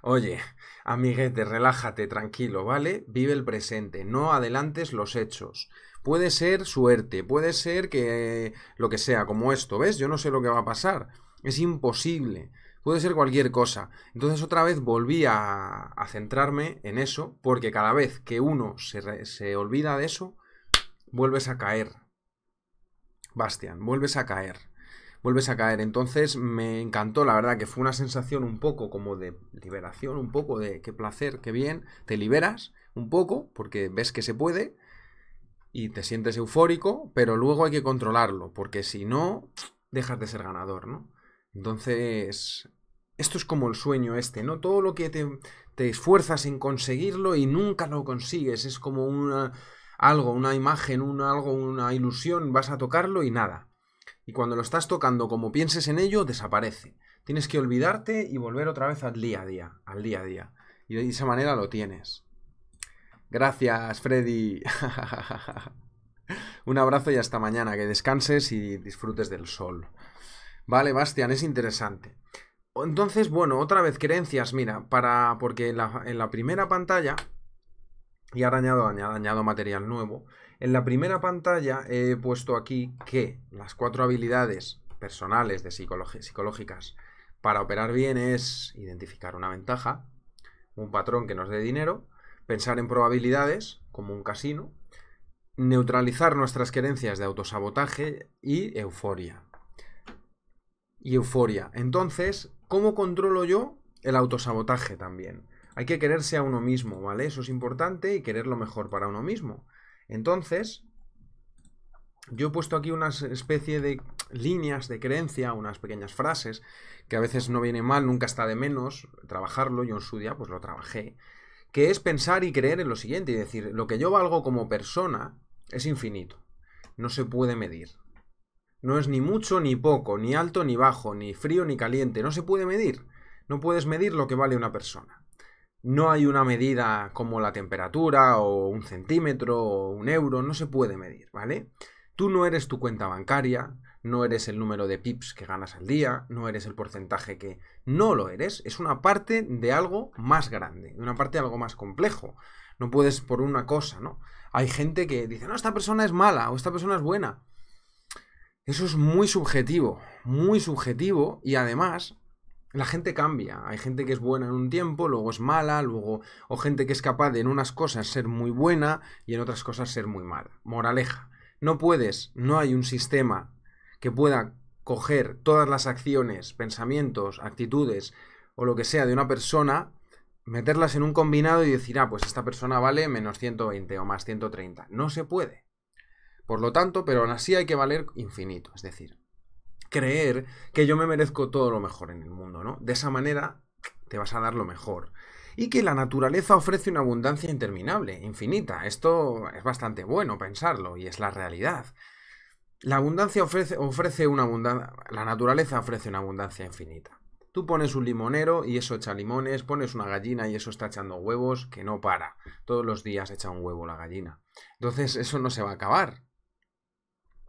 Oye, amiguete, relájate, tranquilo, ¿vale? Vive el presente, no adelantes los hechos. Puede ser suerte, puede ser que lo que sea, como esto, ¿ves? Yo no sé lo que va a pasar. Es imposible puede ser cualquier cosa. Entonces otra vez volví a, centrarme en eso, porque cada vez que uno se, se olvida de eso, vuelves a caer. Bastian, vuelves a caer. Vuelves a caer. Entonces me encantó, la verdad, que fue una sensación un poco como de liberación, un poco de qué placer, qué bien. Te liberas un poco porque ves que se puede y te sientes eufórico, pero luego hay que controlarlo, porque si no, dejas de ser ganador, ¿no? Entonces, esto es como el sueño este, ¿no? Todo lo que te, esfuerzas en conseguirlo y nunca lo consigues. Es como una, algo, una imagen, un algo, una ilusión. Vas a tocarlo y nada. Y cuando lo estás tocando, como pienses en ello, desaparece. Tienes que olvidarte y volver otra vez al día a día, al día a día. Y de esa manera lo tienes. Gracias, Freddy. (laughs) Un abrazo y hasta mañana. Que descanses y disfrutes del sol. Vale, Bastian, es interesante. Entonces, bueno, otra vez creencias, mira, para porque en la, primera pantalla, y ahora añado, material nuevo, en la primera pantalla he puesto aquí que las cuatro habilidades personales de psicológicas para operar bien es identificar una ventaja, un patrón que nos dé dinero, pensar en probabilidades, como un casino, neutralizar nuestras creencias de autosabotaje y euforia. Y euforia. Entonces, ¿Cómo controlo yo el autosabotaje también? Hay que quererse a uno mismo, ¿vale? Eso es importante y querer lo mejor para uno mismo. Entonces, yo he puesto aquí una especie de líneas de creencia, unas pequeñas frases, que a veces no viene mal, nunca está de menos trabajarlo, yo en su día pues lo trabajé, que es pensar y creer en lo siguiente y decir, lo que yo valgo como persona es infinito, no se puede medir, no es ni mucho ni poco, ni alto ni bajo, ni frío ni caliente. No se puede medir. No puedes medir lo que vale una persona. No hay una medida como la temperatura o un centímetro o un euro. No se puede medir, ¿vale? Tú no eres tu cuenta bancaria, no eres el número de pips que ganas al día, no eres el porcentaje que no lo eres, es una parte de algo más grande, de una parte de algo más complejo. No puedes por una cosa, ¿no? Hay gente que dice, no, esta persona es mala o esta persona es buena. Eso es muy subjetivo, muy subjetivo y además la gente cambia. Hay gente que es buena en un tiempo, luego es mala, luego o gente que es capaz de en unas cosas ser muy buena y en otras cosas ser muy mala. Moraleja, no puedes, no hay un sistema que pueda coger todas las acciones, pensamientos, actitudes o lo que sea de una persona, meterlas en un combinado y decir, ah, pues esta persona vale menos 120 o más 130. No se puede. Por lo tanto, pero aún así hay que valer infinito, es decir, creer que yo me merezco todo lo mejor en el mundo, ¿no? De esa manera te vas a dar lo mejor. Y que la naturaleza ofrece una abundancia interminable, infinita. Esto es bastante bueno pensarlo y es la realidad. La abundancia ofrece, ofrece una abundancia, la naturaleza ofrece una abundancia infinita. Tú pones un limonero y eso echa limones, pones una gallina y eso está echando huevos, que no para. Todos los días echa un huevo la gallina. Entonces eso no se va a acabar.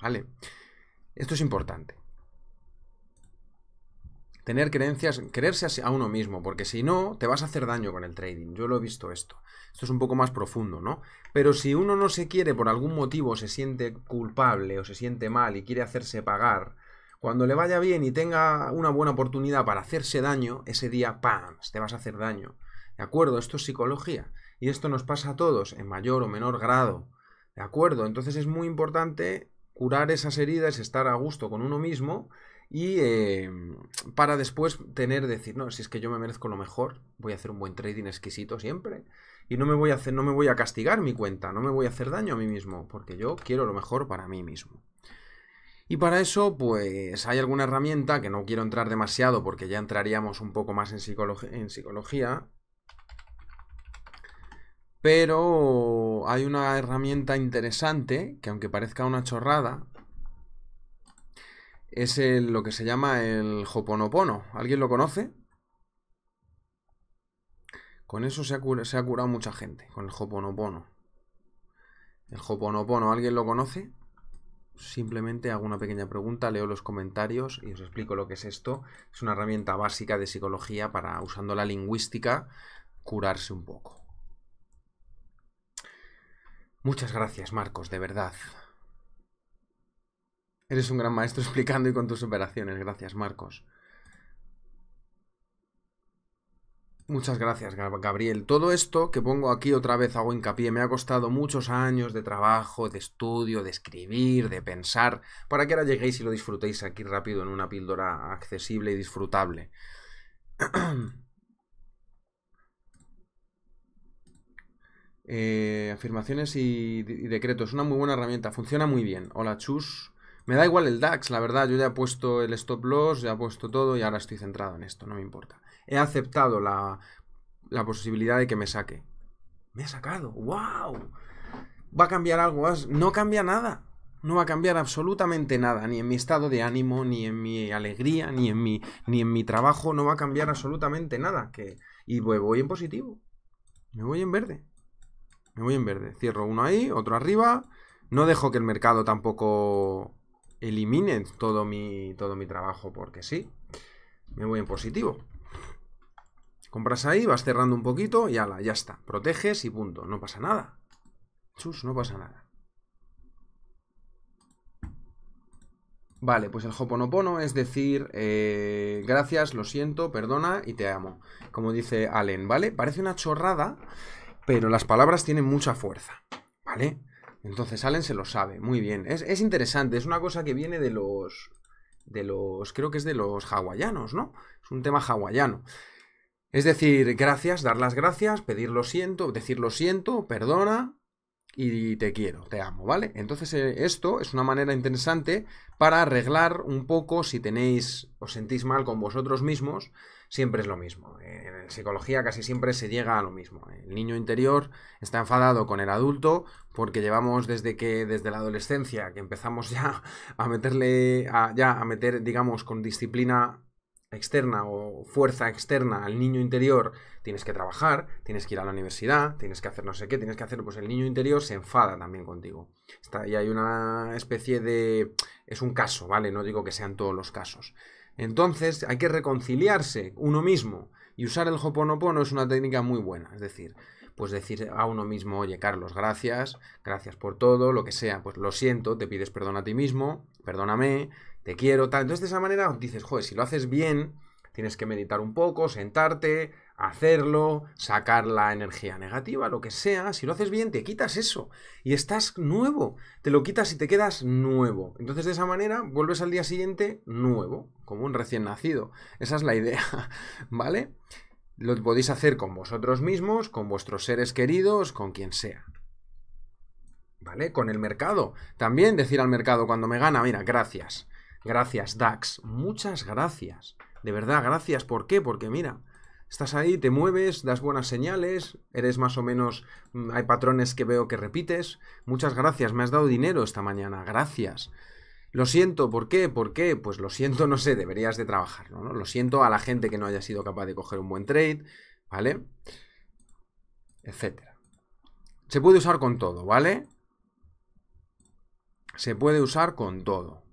¿Vale? Esto es importante. Tener creencias, creerse a uno mismo, porque si no, te vas a hacer daño con el trading. Yo lo he visto esto. Esto es un poco más profundo, ¿no? Pero si uno no se quiere por algún motivo, se siente culpable o se siente mal y quiere hacerse pagar, cuando le vaya bien y tenga una buena oportunidad para hacerse daño, ese día, ¡pam!, te vas a hacer daño. ¿De acuerdo? Esto es psicología. Y esto nos pasa a todos, en mayor o menor grado. ¿De acuerdo? Entonces es muy importante curar esas heridas, estar a gusto con uno mismo y em, para después tener, decir, no, si es que yo me merezco lo mejor, voy a hacer un buen trading exquisito siempre y no me voy a hacer, no me voy a castigar mi cuenta, no me voy a hacer daño a mí mismo, porque yo quiero lo mejor para mí mismo. Y para eso, pues hay alguna herramienta que no quiero entrar demasiado porque ya entraríamos un poco más en psicología, pero hay una herramienta interesante que aunque parezca una chorrada, es lo que se llama el Hoponopono. ¿Alguien lo conoce? Con eso se ha, se ha curado mucha gente, con el Hoponopono. El Hoponopono, ¿alguien lo conoce? Simplemente hago una pequeña pregunta, leo los comentarios y os explico lo que es esto. Es una herramienta básica de psicología para, usando la lingüística, curarse un poco. Muchas gracias, Marcos, de verdad. Eres un gran maestro (laughs) explicando y con tus operaciones. Gracias, Marcos. Muchas gracias, Gabriel. Todo esto que pongo aquí otra vez hago hincapié. Me ha costado muchos años de trabajo, de estudio, de escribir, de pensar, para que ahora lleguéis y lo disfrutéis aquí rápido en una píldora accesible y disfrutable. (clears throat) Eh, afirmaciones y, decretos. Una muy buena herramienta. Funciona muy bien. Hola, chus. Me da igual el DAX, la verdad. Yo ya he puesto el stop loss, ya he puesto todo y ahora estoy centrado en esto. No me importa. He aceptado la, la posibilidad de que me saque. Me he sacado. ¡Wow! ¿Va a cambiar algo? No cambia nada. No va a cambiar absolutamente nada, ni en mi estado de ánimo, ni en mi alegría, ni en mi, ni en mi trabajo, no va a cambiar absolutamente nada. Que, y voy en positivo. Me voy en verde. Me voy en verde. Cierro uno ahí, otro arriba. No dejo que el mercado tampoco elimine todo mi, todo mi trabajo porque sí. Me voy en positivo. Compras ahí, vas cerrando un poquito y ala, ya está. Proteges y punto. No pasa nada. Chus, no pasa nada. Vale, pues el hoponopono es decir, eh, gracias, lo siento, perdona y te amo. Como dice Allen, ¿vale? Parece una chorrada, pero las palabras tienen mucha fuerza, ¿vale? Entonces Allen se lo sabe, muy bien. Es, interesante, es una cosa que viene de los... de los... creo que es de los hawaianos, ¿no? Es un tema hawaiano. Es decir, gracias, dar las gracias, pedir lo siento, decir lo siento, perdona y te quiero, te amo, ¿vale? Entonces eh, esto es una manera interesante para arreglar un poco si tenéis, os sentís mal con vosotros mismos, siempre es lo mismo. En psicología casi siempre se llega a lo mismo. El niño interior está enfadado con el adulto porque llevamos desde que desde la adolescencia que empezamos ya a meterle a, ya a meter digamos con disciplina externa o fuerza externa al niño interior, tienes que trabajar, tienes que ir a la universidad, tienes que hacer no sé qué, tienes que hacer, pues el niño interior se enfada también contigo. Está, y hay una especie de... es un caso, ¿vale? No digo que sean todos los casos, entonces hay que reconciliarse uno mismo. Y usar el hoponopono es una técnica muy buena. Es decir, pues decir a uno mismo, oye Carlos, gracias, gracias por todo, lo que sea, pues lo siento, te pides perdón a ti mismo, perdóname, te quiero, tal. Entonces de esa manera dices, joder, si lo haces bien, tienes que meditar un poco, sentarte, hacerlo, sacar la energía negativa, lo que sea, si lo haces bien, te quitas eso y estás nuevo, te lo quitas y te quedas nuevo. Entonces de esa manera vuelves al día siguiente nuevo, como un recién nacido. Esa es la idea, (laughs) ¿vale? Lo podéis hacer con vosotros mismos, con vuestros seres queridos, con quien sea. ¿Vale? Con el mercado. También decir al mercado cuando me gana, mira, gracias. Gracias, DAX. Muchas gracias. De verdad, gracias. ¿Por qué? Porque mira, Estás ahí, te mueves, das buenas señales, eres más o menos... Mm, hay patrones que veo que repites. Muchas gracias, me has dado dinero esta mañana, gracias. Lo siento, ¿por qué? ¿Por qué? Pues lo siento, no sé, deberías de trabajarlo, ¿no? Lo siento a la gente que no haya sido capaz de coger un buen trade, ¿vale? Etcétera. Se puede usar con todo, ¿vale? Se puede usar con todo.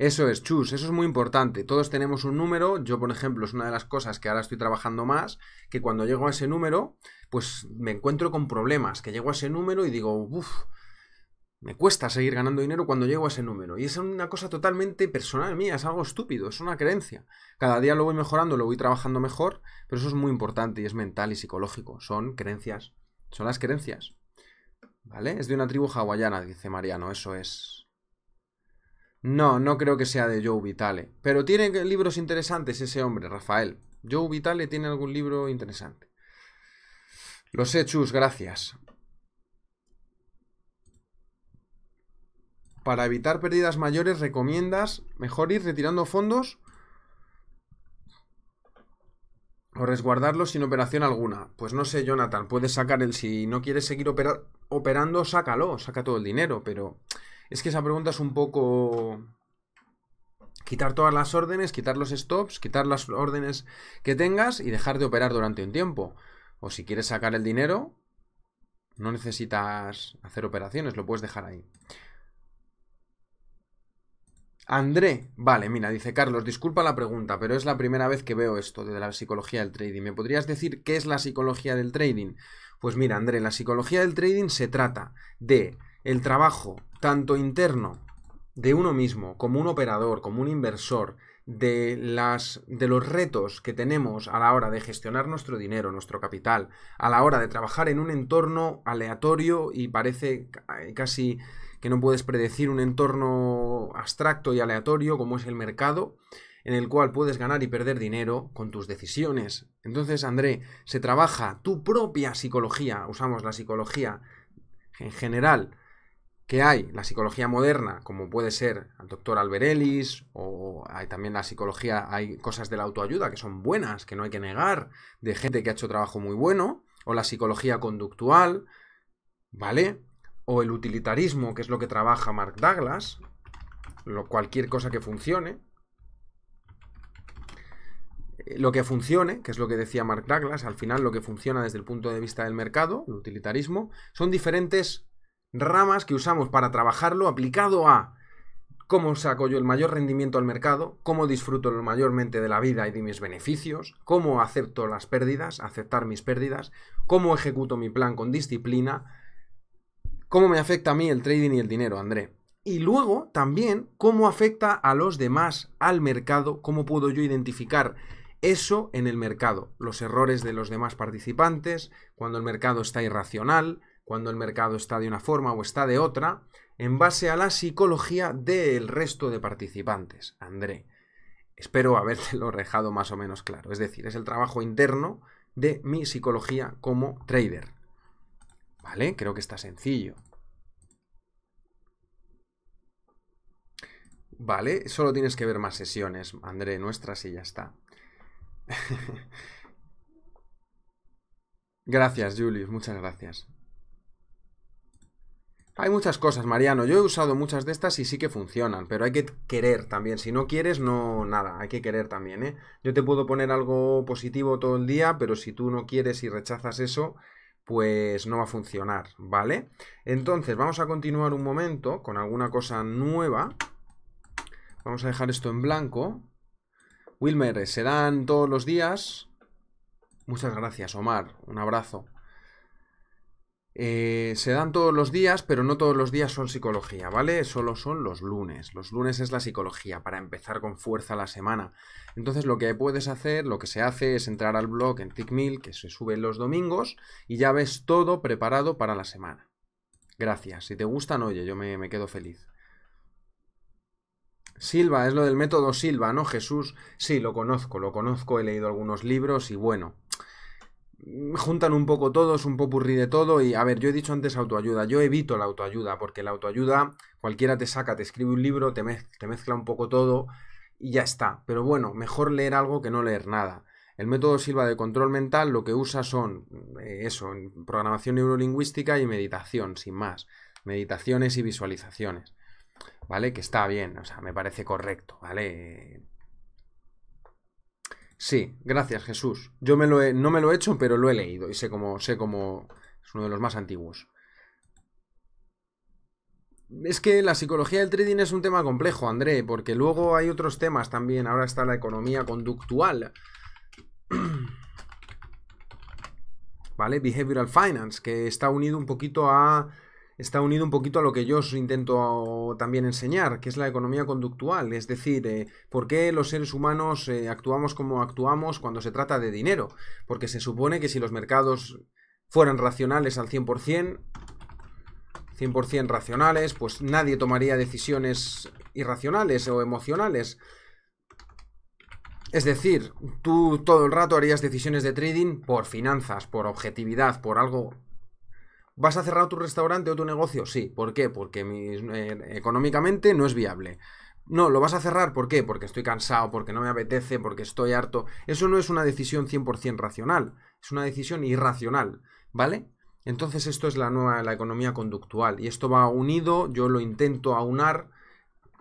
Eso es, chus, eso es muy importante. Todos tenemos un número. Yo, por ejemplo, es una de las cosas que ahora estoy trabajando más, que cuando llego a ese número, pues me encuentro con problemas, que llego a ese número y digo, uff, me cuesta seguir ganando dinero cuando llego a ese número. Y es una cosa totalmente personal mía, es algo estúpido, es una creencia. Cada día lo voy mejorando, lo voy trabajando mejor, pero eso es muy importante y es mental y psicológico. Son creencias, son las creencias. ¿Vale? Es de una tribu hawaiana, dice Mariano, eso es. No, no creo que sea de Joe Vitale. Pero tiene libros interesantes ese hombre, Rafael. Joe Vitale tiene algún libro interesante. Los hechos, gracias. Para evitar pérdidas mayores, ¿recomiendas mejor ir retirando fondos o resguardarlos sin operación alguna? Pues no sé, Jonathan, puedes sacar el... Si no quieres seguir operando, sácalo, saca todo el dinero, pero es que esa pregunta es un poco... Quitar todas las órdenes, quitar los stops, quitar las órdenes que tengas y dejar de operar durante un tiempo. O si quieres sacar el dinero, no necesitas hacer operaciones, lo puedes dejar ahí. André, vale, mira, dice Carlos, disculpa la pregunta, pero es la primera vez que veo esto de la psicología del trading. ¿Me podrías decir qué es la psicología del trading? Pues mira, André, la psicología del trading se trata de el trabajo tanto interno de uno mismo, como un operador, como un inversor, de, las, de los retos que tenemos a la hora de gestionar nuestro dinero, nuestro capital, a la hora de trabajar en un entorno aleatorio y parece casi que no puedes predecir un entorno abstracto y aleatorio como es el mercado, en el cual puedes ganar y perder dinero con tus decisiones. Entonces, André, se trabaja tu propia psicología, usamos la psicología en general que hay la psicología moderna, como puede ser el doctor Alberellis, o hay también la psicología, hay cosas de la autoayuda que son buenas, que no hay que negar, de gente que ha hecho trabajo muy bueno, o la psicología conductual, ¿vale? O el utilitarismo, que es lo que trabaja Mark Douglas, cualquier cosa que funcione. Eh, lo que funcione, que es lo que decía Mark Douglas, al final lo que funciona desde el punto de vista del mercado, el utilitarismo, son diferentes ramas que usamos para trabajarlo aplicado a cómo saco yo el mayor rendimiento al mercado, cómo disfruto lo mayormente de la vida y de mis beneficios, cómo acepto las pérdidas, aceptar mis pérdidas, cómo ejecuto mi plan con disciplina, cómo me afecta a mí el trading y el dinero, André. Y luego también cómo afecta a los demás, al mercado, cómo puedo yo identificar eso en el mercado, los errores de los demás participantes, cuando el mercado está irracional, cuando el mercado está de una forma o está de otra, en base a la psicología del resto de participantes. André, espero habértelo dejado más o menos claro. Es decir, es el trabajo interno de mi psicología como trader. ¿Vale? Creo que está sencillo. Vale, solo tienes que ver más sesiones, André, nuestras y ya está. (laughs) gracias, Julius, muchas gracias. Hay muchas cosas, Mariano. Yo he usado muchas de estas y sí que funcionan, pero hay que querer también. Si no quieres, no nada. Hay que querer también, ¿eh? Yo te puedo poner algo positivo todo el día, pero si tú no quieres y rechazas eso, pues no va a funcionar, ¿vale? Entonces, vamos a continuar un momento con alguna cosa nueva. Vamos a dejar esto en blanco. Wilmer, serán todos los días. Muchas gracias, Omar. Un abrazo. Eh, se dan todos los días, pero no todos los días son psicología, ¿vale? Solo son los lunes. Los lunes es la psicología, para empezar con fuerza la semana. Entonces lo que puedes hacer, lo que se hace es entrar al blog en TickMill, que se sube los domingos, y ya ves todo preparado para la semana. Gracias. Si te gustan, oye, yo me, me quedo feliz. Silva, es lo del método Silva, ¿no, Jesús? Sí, lo conozco, lo conozco, he leído algunos libros y bueno, juntan un poco todos, un popurrí de todo y a ver, yo he dicho antes autoayuda, yo evito la autoayuda porque la autoayuda cualquiera te saca, te escribe un libro, te, mezcla un poco todo y ya está, pero bueno, mejor leer algo que no leer nada. El método Silva de control mental lo que usa son eh, eso, programación neurolingüística y meditación, sin más, meditaciones y visualizaciones. ¿Vale? Que está bien, o sea, me parece correcto, ¿vale? Sí, gracias Jesús. Yo no me lo he hecho, pero lo he leído y sé sé cómo es uno de los más antiguos. Es que la psicología del trading es un tema complejo, André, porque luego hay otros temas también. Ahora está la economía conductual. (clears throat) ¿Vale? Behavioral Finance, que está unido un poquito a está unido un poquito a lo que yo os intento también enseñar, que es la economía conductual, es decir, eh, por qué los seres humanos eh, actuamos como actuamos cuando se trata de dinero, porque se supone que si los mercados fueran racionales al 100%, 100% racionales, pues nadie tomaría decisiones irracionales o emocionales. Es decir, tú todo el rato harías decisiones de trading por finanzas, por objetividad, por algo ¿Vas a cerrar tu restaurante o tu negocio? Sí. ¿Por qué? Porque eh, económicamente no es viable. No, lo vas a cerrar, ¿por qué? Porque estoy cansado, porque no me apetece, porque estoy harto. Eso no es una decisión 100% racional, es una decisión irracional, ¿vale? Entonces esto es la nueva, la economía conductual y esto va unido, yo lo intento aunar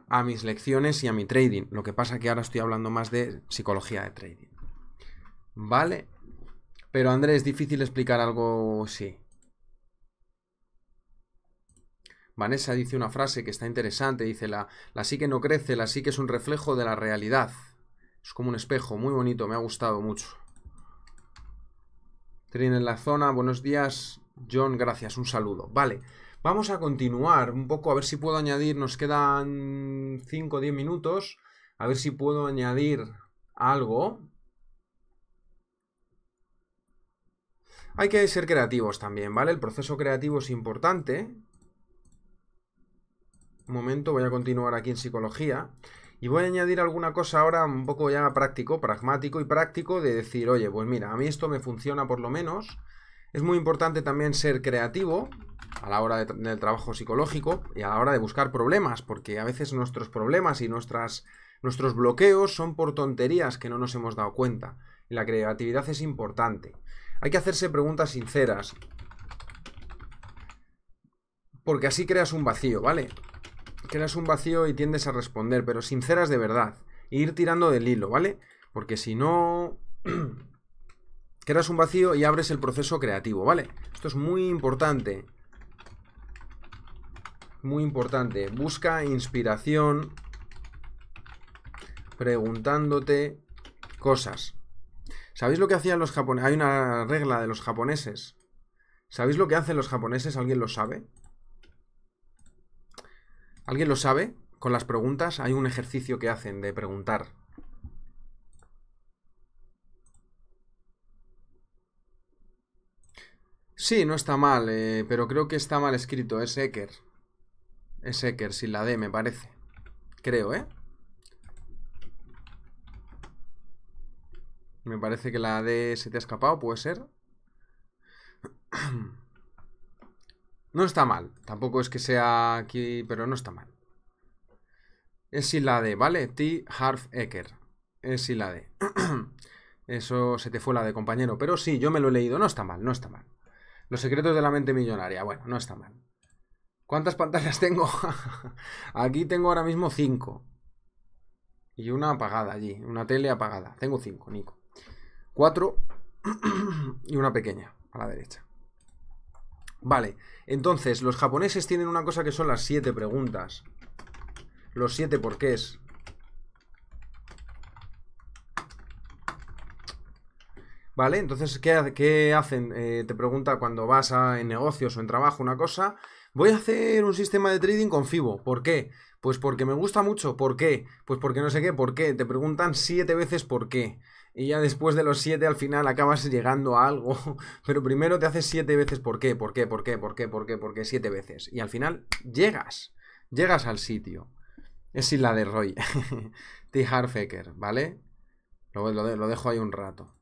a mis lecciones y a mi trading. Lo que pasa que ahora estoy hablando más de psicología de trading. ¿Vale? Pero Andrés, es difícil explicar algo, sí. Vanessa dice una frase que está interesante, dice la, la psique no crece, la psique es un reflejo de la realidad. Es como un espejo, muy bonito, me ha gustado mucho. Trin en la zona, buenos días. John, gracias, un saludo. Vale, vamos a continuar un poco, a ver si puedo añadir, nos quedan 5 o 10 minutos, a ver si puedo añadir algo. Hay que ser creativos también, ¿vale? El proceso creativo es importante, un momento, voy a continuar aquí en psicología. Y voy a añadir alguna cosa ahora un poco ya práctico, pragmático y práctico de decir, oye, pues mira, a mí esto me funciona por lo menos. Es muy importante también ser creativo a la hora del trabajo psicológico y a la hora de buscar problemas, porque a veces nuestros problemas y nuestras, nuestros bloqueos son por tonterías que no nos hemos dado cuenta. la creatividad es importante. Hay que hacerse preguntas sinceras. Porque así creas un vacío, ¿vale? creas un vacío y tiendes a responder, pero sinceras de verdad. E ir tirando del hilo, ¿vale? Porque si no, (clears throat) creas un vacío y abres el proceso creativo, ¿vale? Esto es muy importante. Muy importante. Busca inspiración preguntándote cosas. ¿Sabéis lo que hacían los japoneses? Hay una regla de los japoneses. ¿Sabéis lo que hacen los japoneses? ¿Alguien lo sabe? ¿Alguien lo sabe? Con las preguntas hay un ejercicio que hacen de preguntar. Sí, no está mal, eh, pero creo que está mal escrito. Es Eker. Es Eker, sin la D, me parece. Creo, ¿eh? Me parece que la D se te ha escapado, ¿puede ser? (clears throat) No está mal. Tampoco es que sea aquí, pero no está mal. Es y la D, ¿vale? T. Harf Ecker. Es y la D. Eso se te fue la de compañero. Pero sí, yo me lo he leído. No está mal, no está mal. Los secretos de la mente millonaria. Bueno, no está mal. ¿Cuántas pantallas (laughs) tengo? aquí tengo ahora mismo cinco. Y una apagada allí. Una tele apagada. Tengo cinco, Nico. Cuatro (clears throat) y una pequeña a la derecha. Vale, entonces los japoneses tienen una cosa que son las siete preguntas. Los siete porqués. ¿Vale? Entonces, ¿qué, hacen? Eh, te pregunta cuando vas a, en negocios o en trabajo una cosa. Voy a hacer un sistema de trading con FIBO. ¿Por qué? Pues porque me gusta mucho. ¿Por qué? Pues porque no sé qué. ¿Por qué? Te preguntan siete veces por qué y ya después de los siete, al final acabas llegando a algo. (laughs) Pero primero te haces siete veces por qué, por qué, por qué, por qué, por qué, por qué, siete veces. Y al final llegas, llegas al sitio. Es la de Roy. (laughs) T. Harfaker, ¿vale? Lo, lo, lo dejo ahí un rato.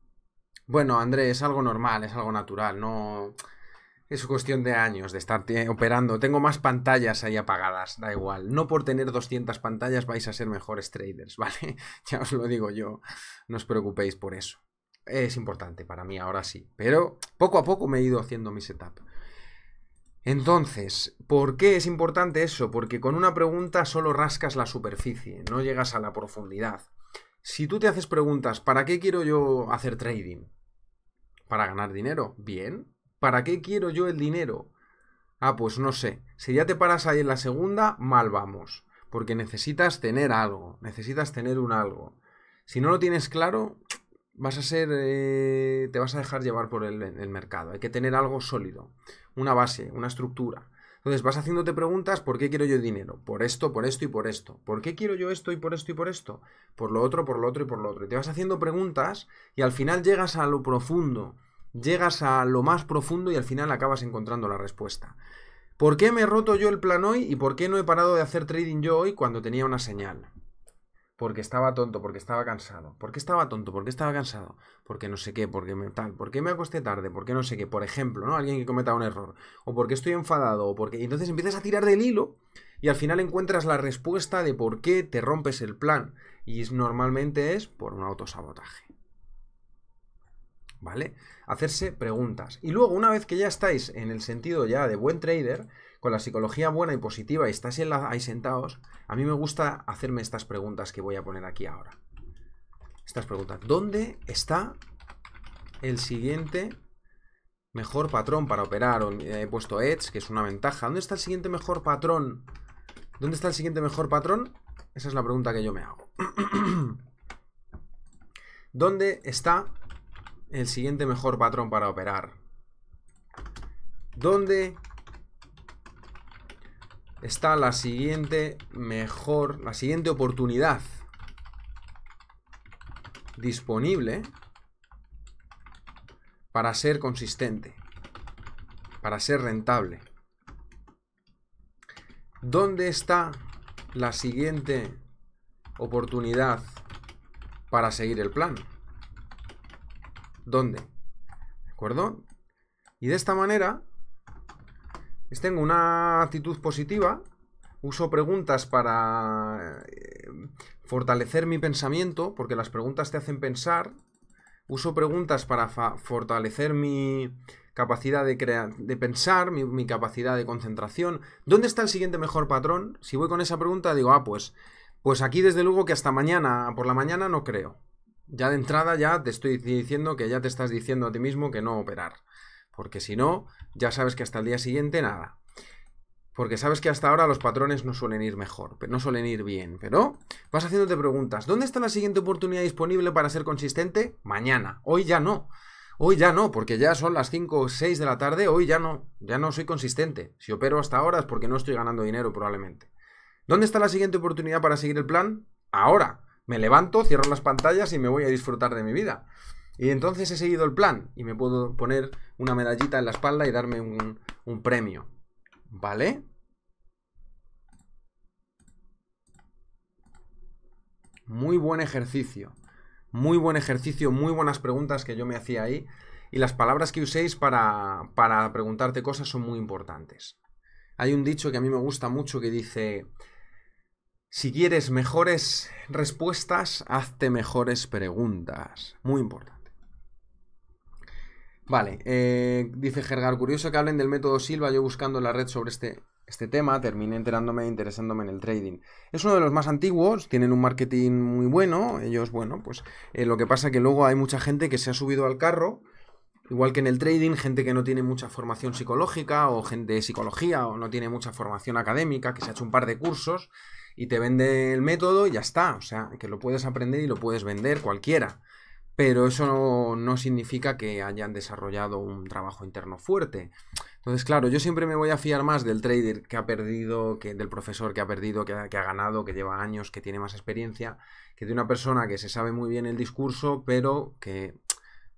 Bueno, André, es algo normal, es algo natural, no... Es cuestión de años de estar operando. Tengo más pantallas ahí apagadas, da igual. No por tener 200 pantallas vais a ser mejores traders, (laughs) ¿vale? ya os lo digo yo, no os preocupéis por eso. Es importante para mí ahora sí, pero poco a poco me he ido haciendo mi setup. Entonces, ¿por qué es importante eso? Porque con una pregunta solo rascas la superficie, no llegas a la profundidad. Si tú te haces preguntas, ¿para qué quiero yo hacer trading? ¿Para ganar dinero? Bien, ¿Para qué quiero yo el dinero? Ah, pues no sé. Si ya te paras ahí en la segunda, mal vamos. Porque necesitas tener algo, necesitas tener un algo. Si no lo tienes claro, vas a ser. Eh, te vas a dejar llevar por el, el mercado. Hay que tener algo sólido, una base, una estructura. Entonces vas haciéndote preguntas, ¿por qué quiero yo dinero? Por esto, por esto y por esto. ¿Por qué quiero yo esto y por esto y por esto? Por lo otro, por lo otro y por lo otro. Y te vas haciendo preguntas y al final llegas a lo profundo llegas a lo más profundo y al final acabas encontrando la respuesta. ¿Por qué me he roto yo el plan hoy y por qué no he parado de hacer trading yo hoy cuando tenía una señal? Porque estaba tonto, porque estaba cansado. ¿Por qué estaba tonto? ¿Por qué estaba cansado? Porque no sé qué, porque tal, porque me acosté tarde, porque no sé qué, por ejemplo, ¿no? Alguien que cometa un error. O porque estoy enfadado, o porque. Y entonces empiezas a tirar del hilo y al final encuentras la respuesta de por qué te rompes el plan. Y normalmente es por un autosabotaje. ¿vale? Hacerse preguntas. Y luego, una vez que ya estáis en el sentido ya de buen trader, con la psicología buena y positiva y estáis ahí sentados, a mí me gusta hacerme estas preguntas que voy a poner aquí ahora. Estas preguntas. ¿Dónde está el siguiente mejor patrón para operar? Eh, he puesto Edge, que es una ventaja. ¿Dónde está el siguiente mejor patrón? ¿Dónde está el siguiente mejor patrón? Esa es la pregunta que yo me hago. (clears throat) ¿Dónde está el siguiente mejor patrón para operar. ¿Dónde está la siguiente mejor, la siguiente oportunidad disponible para ser consistente, para ser rentable? ¿Dónde está la siguiente oportunidad para seguir el plan? dónde. ¿De acuerdo? Y de esta manera, pues tengo una actitud positiva, uso preguntas para eh, fortalecer mi pensamiento, porque las preguntas te hacen pensar, uso preguntas para fortalecer mi capacidad de, de pensar, mi, mi, capacidad de concentración. ¿Dónde está el siguiente mejor patrón? Si voy con esa pregunta, digo, ah, pues, pues aquí desde luego que hasta mañana, por la mañana no creo. Ya de entrada ya te estoy diciendo que ya te estás diciendo a ti mismo que no operar. Porque si no, ya sabes que hasta el día siguiente nada. Porque sabes que hasta ahora los patrones no suelen ir mejor, no suelen ir bien. Pero vas haciéndote preguntas. ¿Dónde está la siguiente oportunidad disponible para ser consistente? Mañana. Hoy ya no. Hoy ya no, porque ya son las 5 o 6 de la tarde, hoy ya no, ya no soy consistente. Si opero hasta ahora es porque no estoy ganando dinero probablemente. ¿Dónde está la siguiente oportunidad para seguir el plan? Ahora. Me levanto, cierro las pantallas y me voy a disfrutar de mi vida. Y entonces he seguido el plan y me puedo poner una medallita en la espalda y darme un, premio. ¿Vale? Muy buen ejercicio. Muy buen ejercicio, muy buenas preguntas que yo me hacía ahí. Y las palabras que uséis para, para preguntarte cosas son muy importantes. Hay un dicho que a mí me gusta mucho que dice, si quieres mejores respuestas, hazte mejores preguntas. Muy importante. Vale, eh, dice Gergar, curioso que hablen del método Silva, yo buscando en la red sobre este, este tema, terminé enterándome e interesándome en el trading. Es uno de los más antiguos, tienen un marketing muy bueno, ellos, bueno, pues eh, lo que pasa que luego hay mucha gente que se ha subido al carro, Igual que en el trading, gente que no tiene mucha formación psicológica o gente de psicología o no tiene mucha formación académica, que se ha hecho un par de cursos y te vende el método y ya está. O sea, que lo puedes aprender y lo puedes vender cualquiera. Pero eso no, significa que hayan desarrollado un trabajo interno fuerte. Entonces, claro, yo siempre me voy a fiar más del trader que ha perdido, que del profesor que ha perdido, que ha, ganado, que lleva años, que tiene más experiencia, que de una persona que se sabe muy bien el discurso, pero que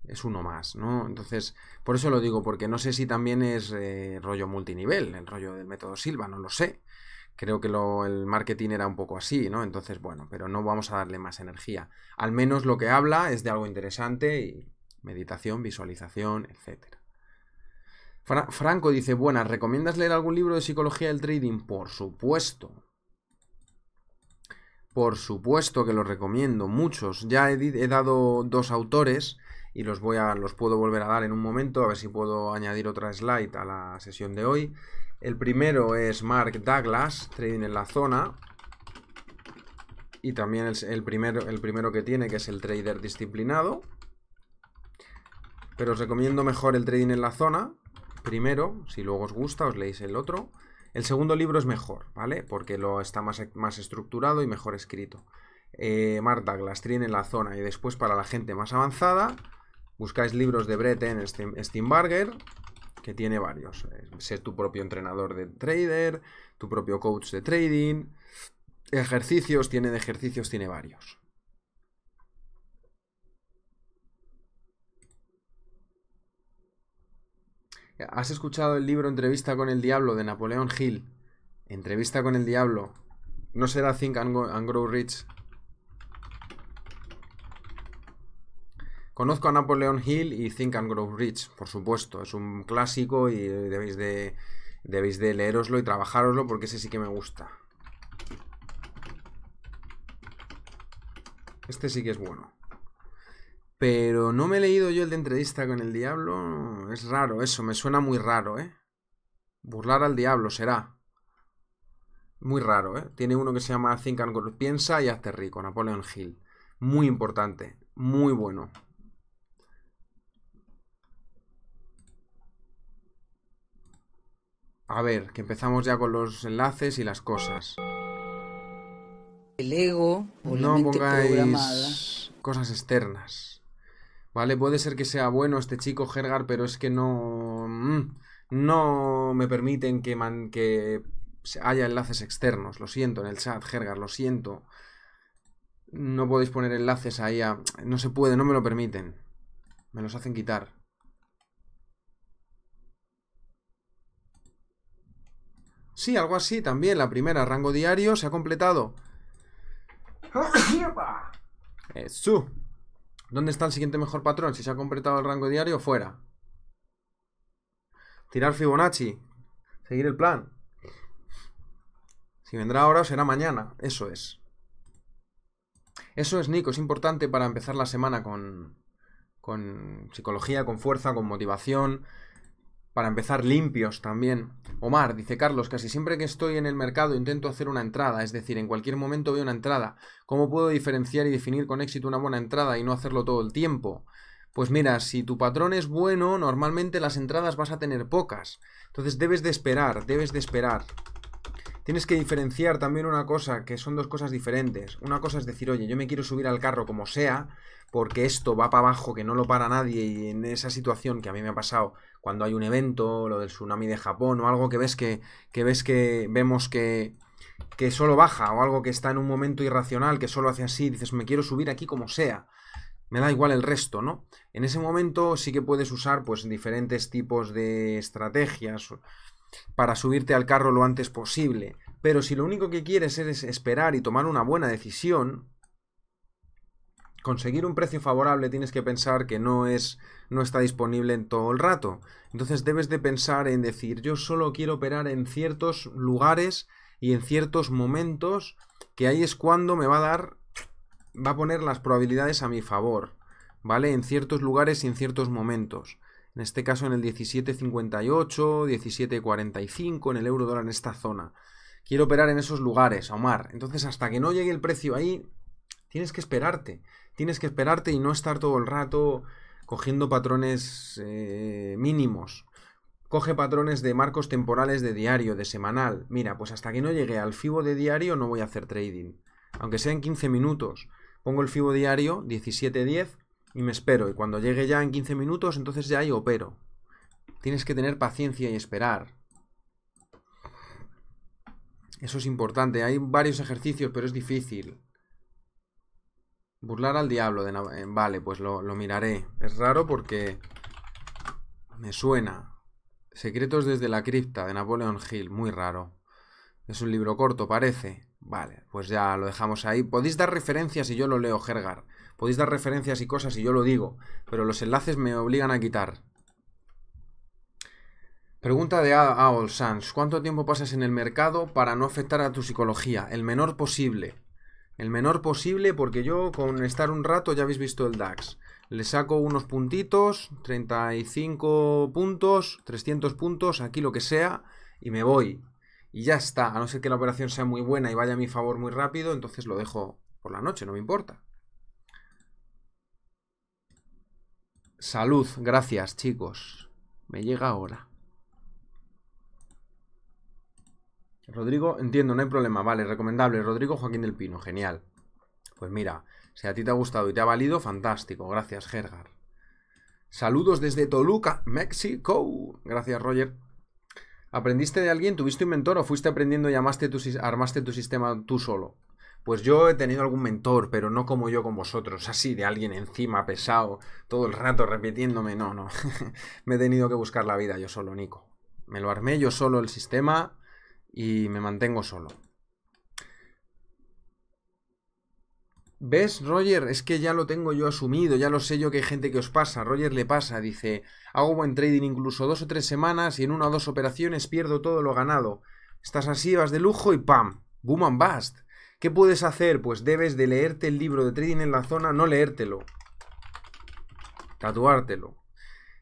es uno más, ¿no? Entonces, por eso lo digo, porque no sé si también es eh, rollo multinivel, el rollo del método Silva, no lo sé creo que el marketing era un poco así, ¿no? Entonces, bueno, pero no vamos a darle más energía. Al menos lo que habla es de algo interesante y meditación, visualización, etc. Franco dice, buenas, ¿recomiendas leer algún libro de psicología del trading? Por supuesto. Por supuesto que lo recomiendo, muchos. Ya he, dado dos autores y los, voy a, los puedo volver a dar en un momento, a ver si puedo añadir otra slide a la sesión de hoy. El primero es Mark Douglas, trading en la zona. Y también el, el, primero, el primero que tiene, que es el trader disciplinado. Pero os recomiendo mejor el trading en la zona. Primero, si luego os gusta, os leéis el otro. El segundo libro es mejor, ¿vale? Porque lo está más, más estructurado y mejor escrito. Eh, Mark Douglas, trading en la zona. Y después, para la gente más avanzada, buscáis libros de Brett en tiene varios. Ser tu propio entrenador de trader, tu propio coach de trading, ejercicios, tiene de ejercicios, tiene varios. ¿Has escuchado el libro Entrevista con el Diablo de Napoleón Hill? Entrevista con el Diablo. No será Think Grow Rich, Conozco a Napoleon Hill y Think and Grow Rich, por supuesto. Es un clásico y debéis de, debéis de leeroslo y trabajároslo porque ese sí que me gusta. Este sí que es bueno. Pero no me he leído yo el de entrevista con el diablo. Es raro eso, me suena muy raro, ¿eh? Burlar al diablo será. Muy raro, ¿eh? Tiene uno que se llama Think and Grow Piensa y Hazte Rico, Napoleon Hill. Muy importante, muy bueno. A ver, que empezamos ya con los enlaces y las cosas. El ego, no pongáis cosas externas. Vale, puede ser que sea bueno este chico Gergar, pero es que no. Mm, no me permiten que, haya enlaces externos. Lo siento, en el chat, Gergar, lo siento. No podéis poner enlaces ahí a. No se puede, no me lo permiten. Me los hacen quitar. Sí, algo así también. La primera, rango diario, se ha completado. Su. (coughs) ¿Dónde está el siguiente mejor patrón? Si se ha completado el rango diario, fuera. Tirar Fibonacci. Seguir el plan. Si vendrá ahora, será mañana. Eso es. Eso es, Nico. Es importante para empezar la semana con psicología, con fuerza, con motivación, para empezar limpios también. Omar dice Carlos, casi siempre que estoy en el mercado intento hacer una entrada, es decir, en cualquier momento veo una entrada. ¿Cómo puedo diferenciar y definir con éxito una buena entrada y no hacerlo todo el tiempo? Pues mira, si tu patrón es bueno, normalmente las entradas vas a tener pocas. Entonces debes de esperar, debes de esperar. Tienes que diferenciar también una cosa, que son dos cosas diferentes. Una cosa es decir, oye, yo me quiero subir al carro como sea, porque esto va para abajo, que no lo para nadie, y en esa situación que a mí me ha pasado cuando hay un evento, lo del tsunami de Japón, o algo que ves que, ves que vemos que, solo baja, o algo que está en un momento irracional, que solo hace así, dices, me quiero subir aquí como sea me da igual el resto, ¿no? En ese momento sí que puedes usar pues diferentes tipos de estrategias para subirte al carro lo antes posible. Pero si lo único que quieres es esperar y tomar una buena decisión, conseguir un precio favorable tienes que pensar que no es no está disponible en todo el rato. Entonces debes de pensar en decir, yo solo quiero operar en ciertos lugares y en ciertos momentos, que ahí es cuando me va a dar va a poner las probabilidades a mi favor, ¿vale? En ciertos lugares y en ciertos momentos. En este caso en el 17.58, 17.45, en el euro dólar en esta zona. Quiero operar en esos lugares, Omar. Entonces hasta que no llegue el precio ahí, tienes que esperarte. Tienes que esperarte y no estar todo el rato cogiendo patrones eh, mínimos. Coge patrones de marcos temporales de diario, de semanal. Mira, pues hasta que no llegue al FIBO de diario no voy a hacer trading. Aunque sea en 15 minutos. Pongo el FIBO diario 17.10 y me espero. Y cuando llegue ya en 15 minutos, entonces ya ahí opero. Tienes que tener paciencia y esperar. Eso es importante. Hay varios ejercicios, pero es difícil. Burlar al diablo. De eh, vale, pues lo, miraré. Es raro porque me suena. Secretos desde la cripta de Napoleon Hill. Muy raro. Es un libro corto, parece. Vale, pues ya lo dejamos ahí. Podéis dar referencias y yo lo leo, Gergar. Podéis dar referencias y cosas y yo lo digo, pero los enlaces me obligan a quitar. Pregunta de Aol Sans. ¿Cuánto tiempo pasas en el mercado para no afectar a tu psicología? El menor posible. El menor posible porque yo con estar un rato ya habéis visto el DAX. Le saco unos puntitos, 35 puntos, 300 puntos, aquí lo que sea, y me voy. Y ya está, a no ser que la operación sea muy buena y vaya a mi favor muy rápido, entonces lo dejo por la noche, no me importa. Salud, gracias chicos. Me llega ahora. Rodrigo, entiendo, no hay problema. Vale, recomendable. Rodrigo Joaquín del Pino, genial. Pues mira, si a ti te ha gustado y te ha valido, fantástico. Gracias, Gergar. Saludos desde Toluca, México. Gracias, Roger. ¿Aprendiste de alguien? ¿Tuviste un mentor o fuiste aprendiendo y tu, armaste tu sistema tú solo? Pues yo he tenido algún mentor, pero no como yo con vosotros, así de alguien encima, pesado, todo el rato repitiéndome, no, no. (laughs) me he tenido que buscar la vida yo solo, Nico. Me lo armé yo solo el sistema y me mantengo solo. ¿Ves, Roger? Es que ya lo tengo yo asumido, ya lo sé yo que hay gente que os pasa. Roger le pasa, dice, hago buen trading incluso dos o tres semanas y en una o dos operaciones pierdo todo lo ganado. Estás así, vas de lujo y ¡pam! Boom and bust. ¿Qué puedes hacer? Pues debes de leerte el libro de trading en la zona, no leértelo, tatuártelo.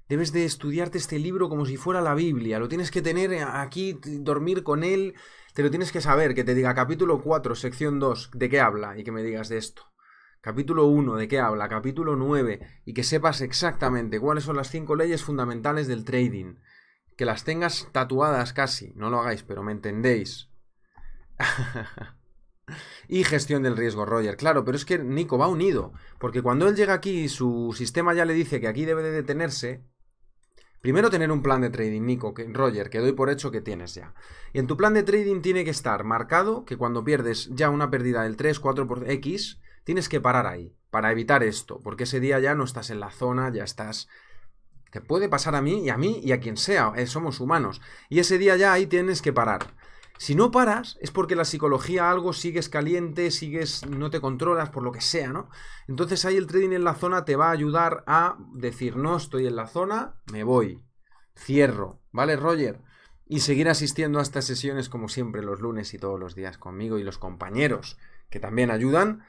Debes de estudiarte este libro como si fuera la Biblia, lo tienes que tener aquí, dormir con él, te lo tienes que saber, que te diga capítulo 4, sección 2, ¿de qué habla? Y que me digas de esto. Capítulo 1, ¿de qué habla? Capítulo 9, y que sepas exactamente cuáles son las 5 leyes fundamentales del trading. Que las tengas tatuadas casi, no lo hagáis, pero me entendéis. (laughs) Y gestión del riesgo, Roger. Claro, pero es que Nico va unido. Porque cuando él llega aquí y su sistema ya le dice que aquí debe de detenerse, Primero tener un plan de trading, Nico, que, Roger, que doy por hecho que tienes ya. Y en tu plan de trading tiene que estar marcado que cuando pierdes ya una pérdida del 3, 4 por X, tienes que parar ahí para evitar esto, porque ese día ya no estás en la zona, ya estás... Te puede pasar a mí y a mí y a quien sea, eh, somos humanos. Y ese día ya ahí tienes que parar. Si no paras, es porque la psicología algo sigues caliente, sigues, no te controlas, por lo que sea, ¿no? Entonces ahí el trading en la zona te va a ayudar a decir, no estoy en la zona, me voy, cierro, ¿vale, Roger? Y seguir asistiendo a estas sesiones como siempre los lunes y todos los días conmigo y los compañeros que también ayudan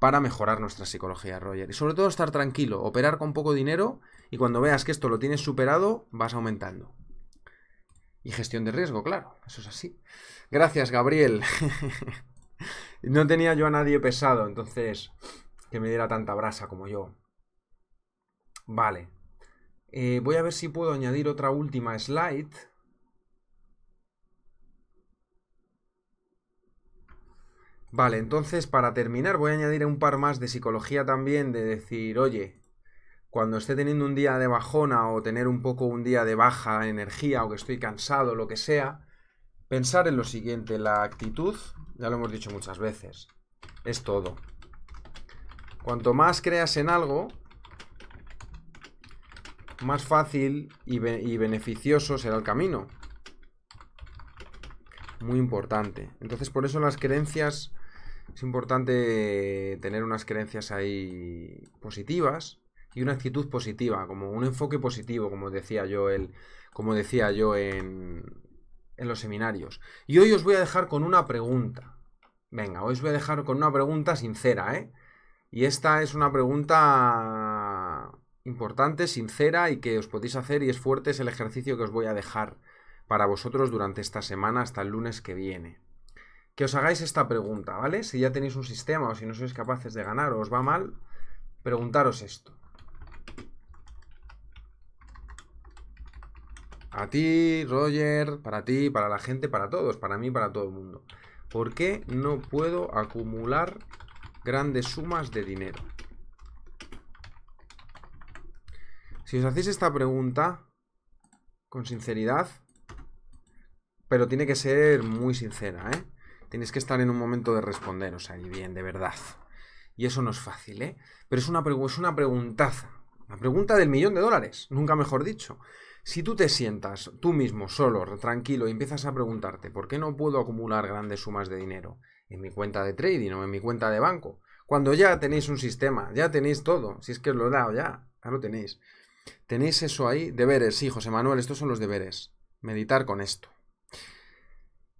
para mejorar nuestra psicología, Roger. Y sobre todo estar tranquilo, operar con poco dinero y cuando veas que esto lo tienes superado, vas aumentando. Y gestión de riesgo, claro, eso es así. Gracias, Gabriel. (laughs) no tenía yo a nadie pesado, entonces, que me diera tanta brasa como yo. Vale. Eh, voy a ver si puedo añadir otra última slide. Vale, entonces para terminar voy a añadir un par más de psicología también, de decir, oye, cuando esté teniendo un día de bajona o tener un poco un día de baja energía o que estoy cansado, lo que sea, pensar en lo siguiente, la actitud, ya lo hemos dicho muchas veces, es todo. Cuanto más creas en algo, más fácil y, beneficioso será el camino. Muy importante. Entonces por eso las creencias, es importante tener unas creencias ahí positivas y una actitud positiva, como un enfoque positivo, como decía yo, el, como decía yo en, en los seminarios. Y hoy os voy a dejar con una pregunta. Venga, hoy os voy a dejar con una pregunta sincera, ¿eh? Y esta es una pregunta importante, sincera y que os podéis hacer y es fuerte, es el ejercicio que os voy a dejar para vosotros durante esta semana hasta el lunes que viene. Que os hagáis esta pregunta, ¿vale? Si ya tenéis un sistema o si no sois capaces de ganar o os va mal, preguntaros esto. A ti, Roger, para ti, para la gente, para todos, para mí, para todo el mundo. ¿Por qué no puedo acumular grandes sumas de dinero? Si os hacéis esta pregunta con sinceridad, pero tiene que ser muy sincera, ¿eh? Tienes que estar en un momento de responderos ahí bien, de verdad. Y eso no es fácil, ¿eh? Pero es una, es una preguntaza. La pregunta del millón de dólares, nunca mejor dicho. Si tú te sientas tú mismo, solo, tranquilo, y empiezas a preguntarte, ¿por qué no puedo acumular grandes sumas de dinero en mi cuenta de trading o en mi cuenta de banco? Cuando ya tenéis un sistema, ya tenéis todo, si es que os lo he dado ya, ya lo tenéis. Tenéis eso ahí, deberes, sí, José Manuel, estos son los deberes. Meditar con esto.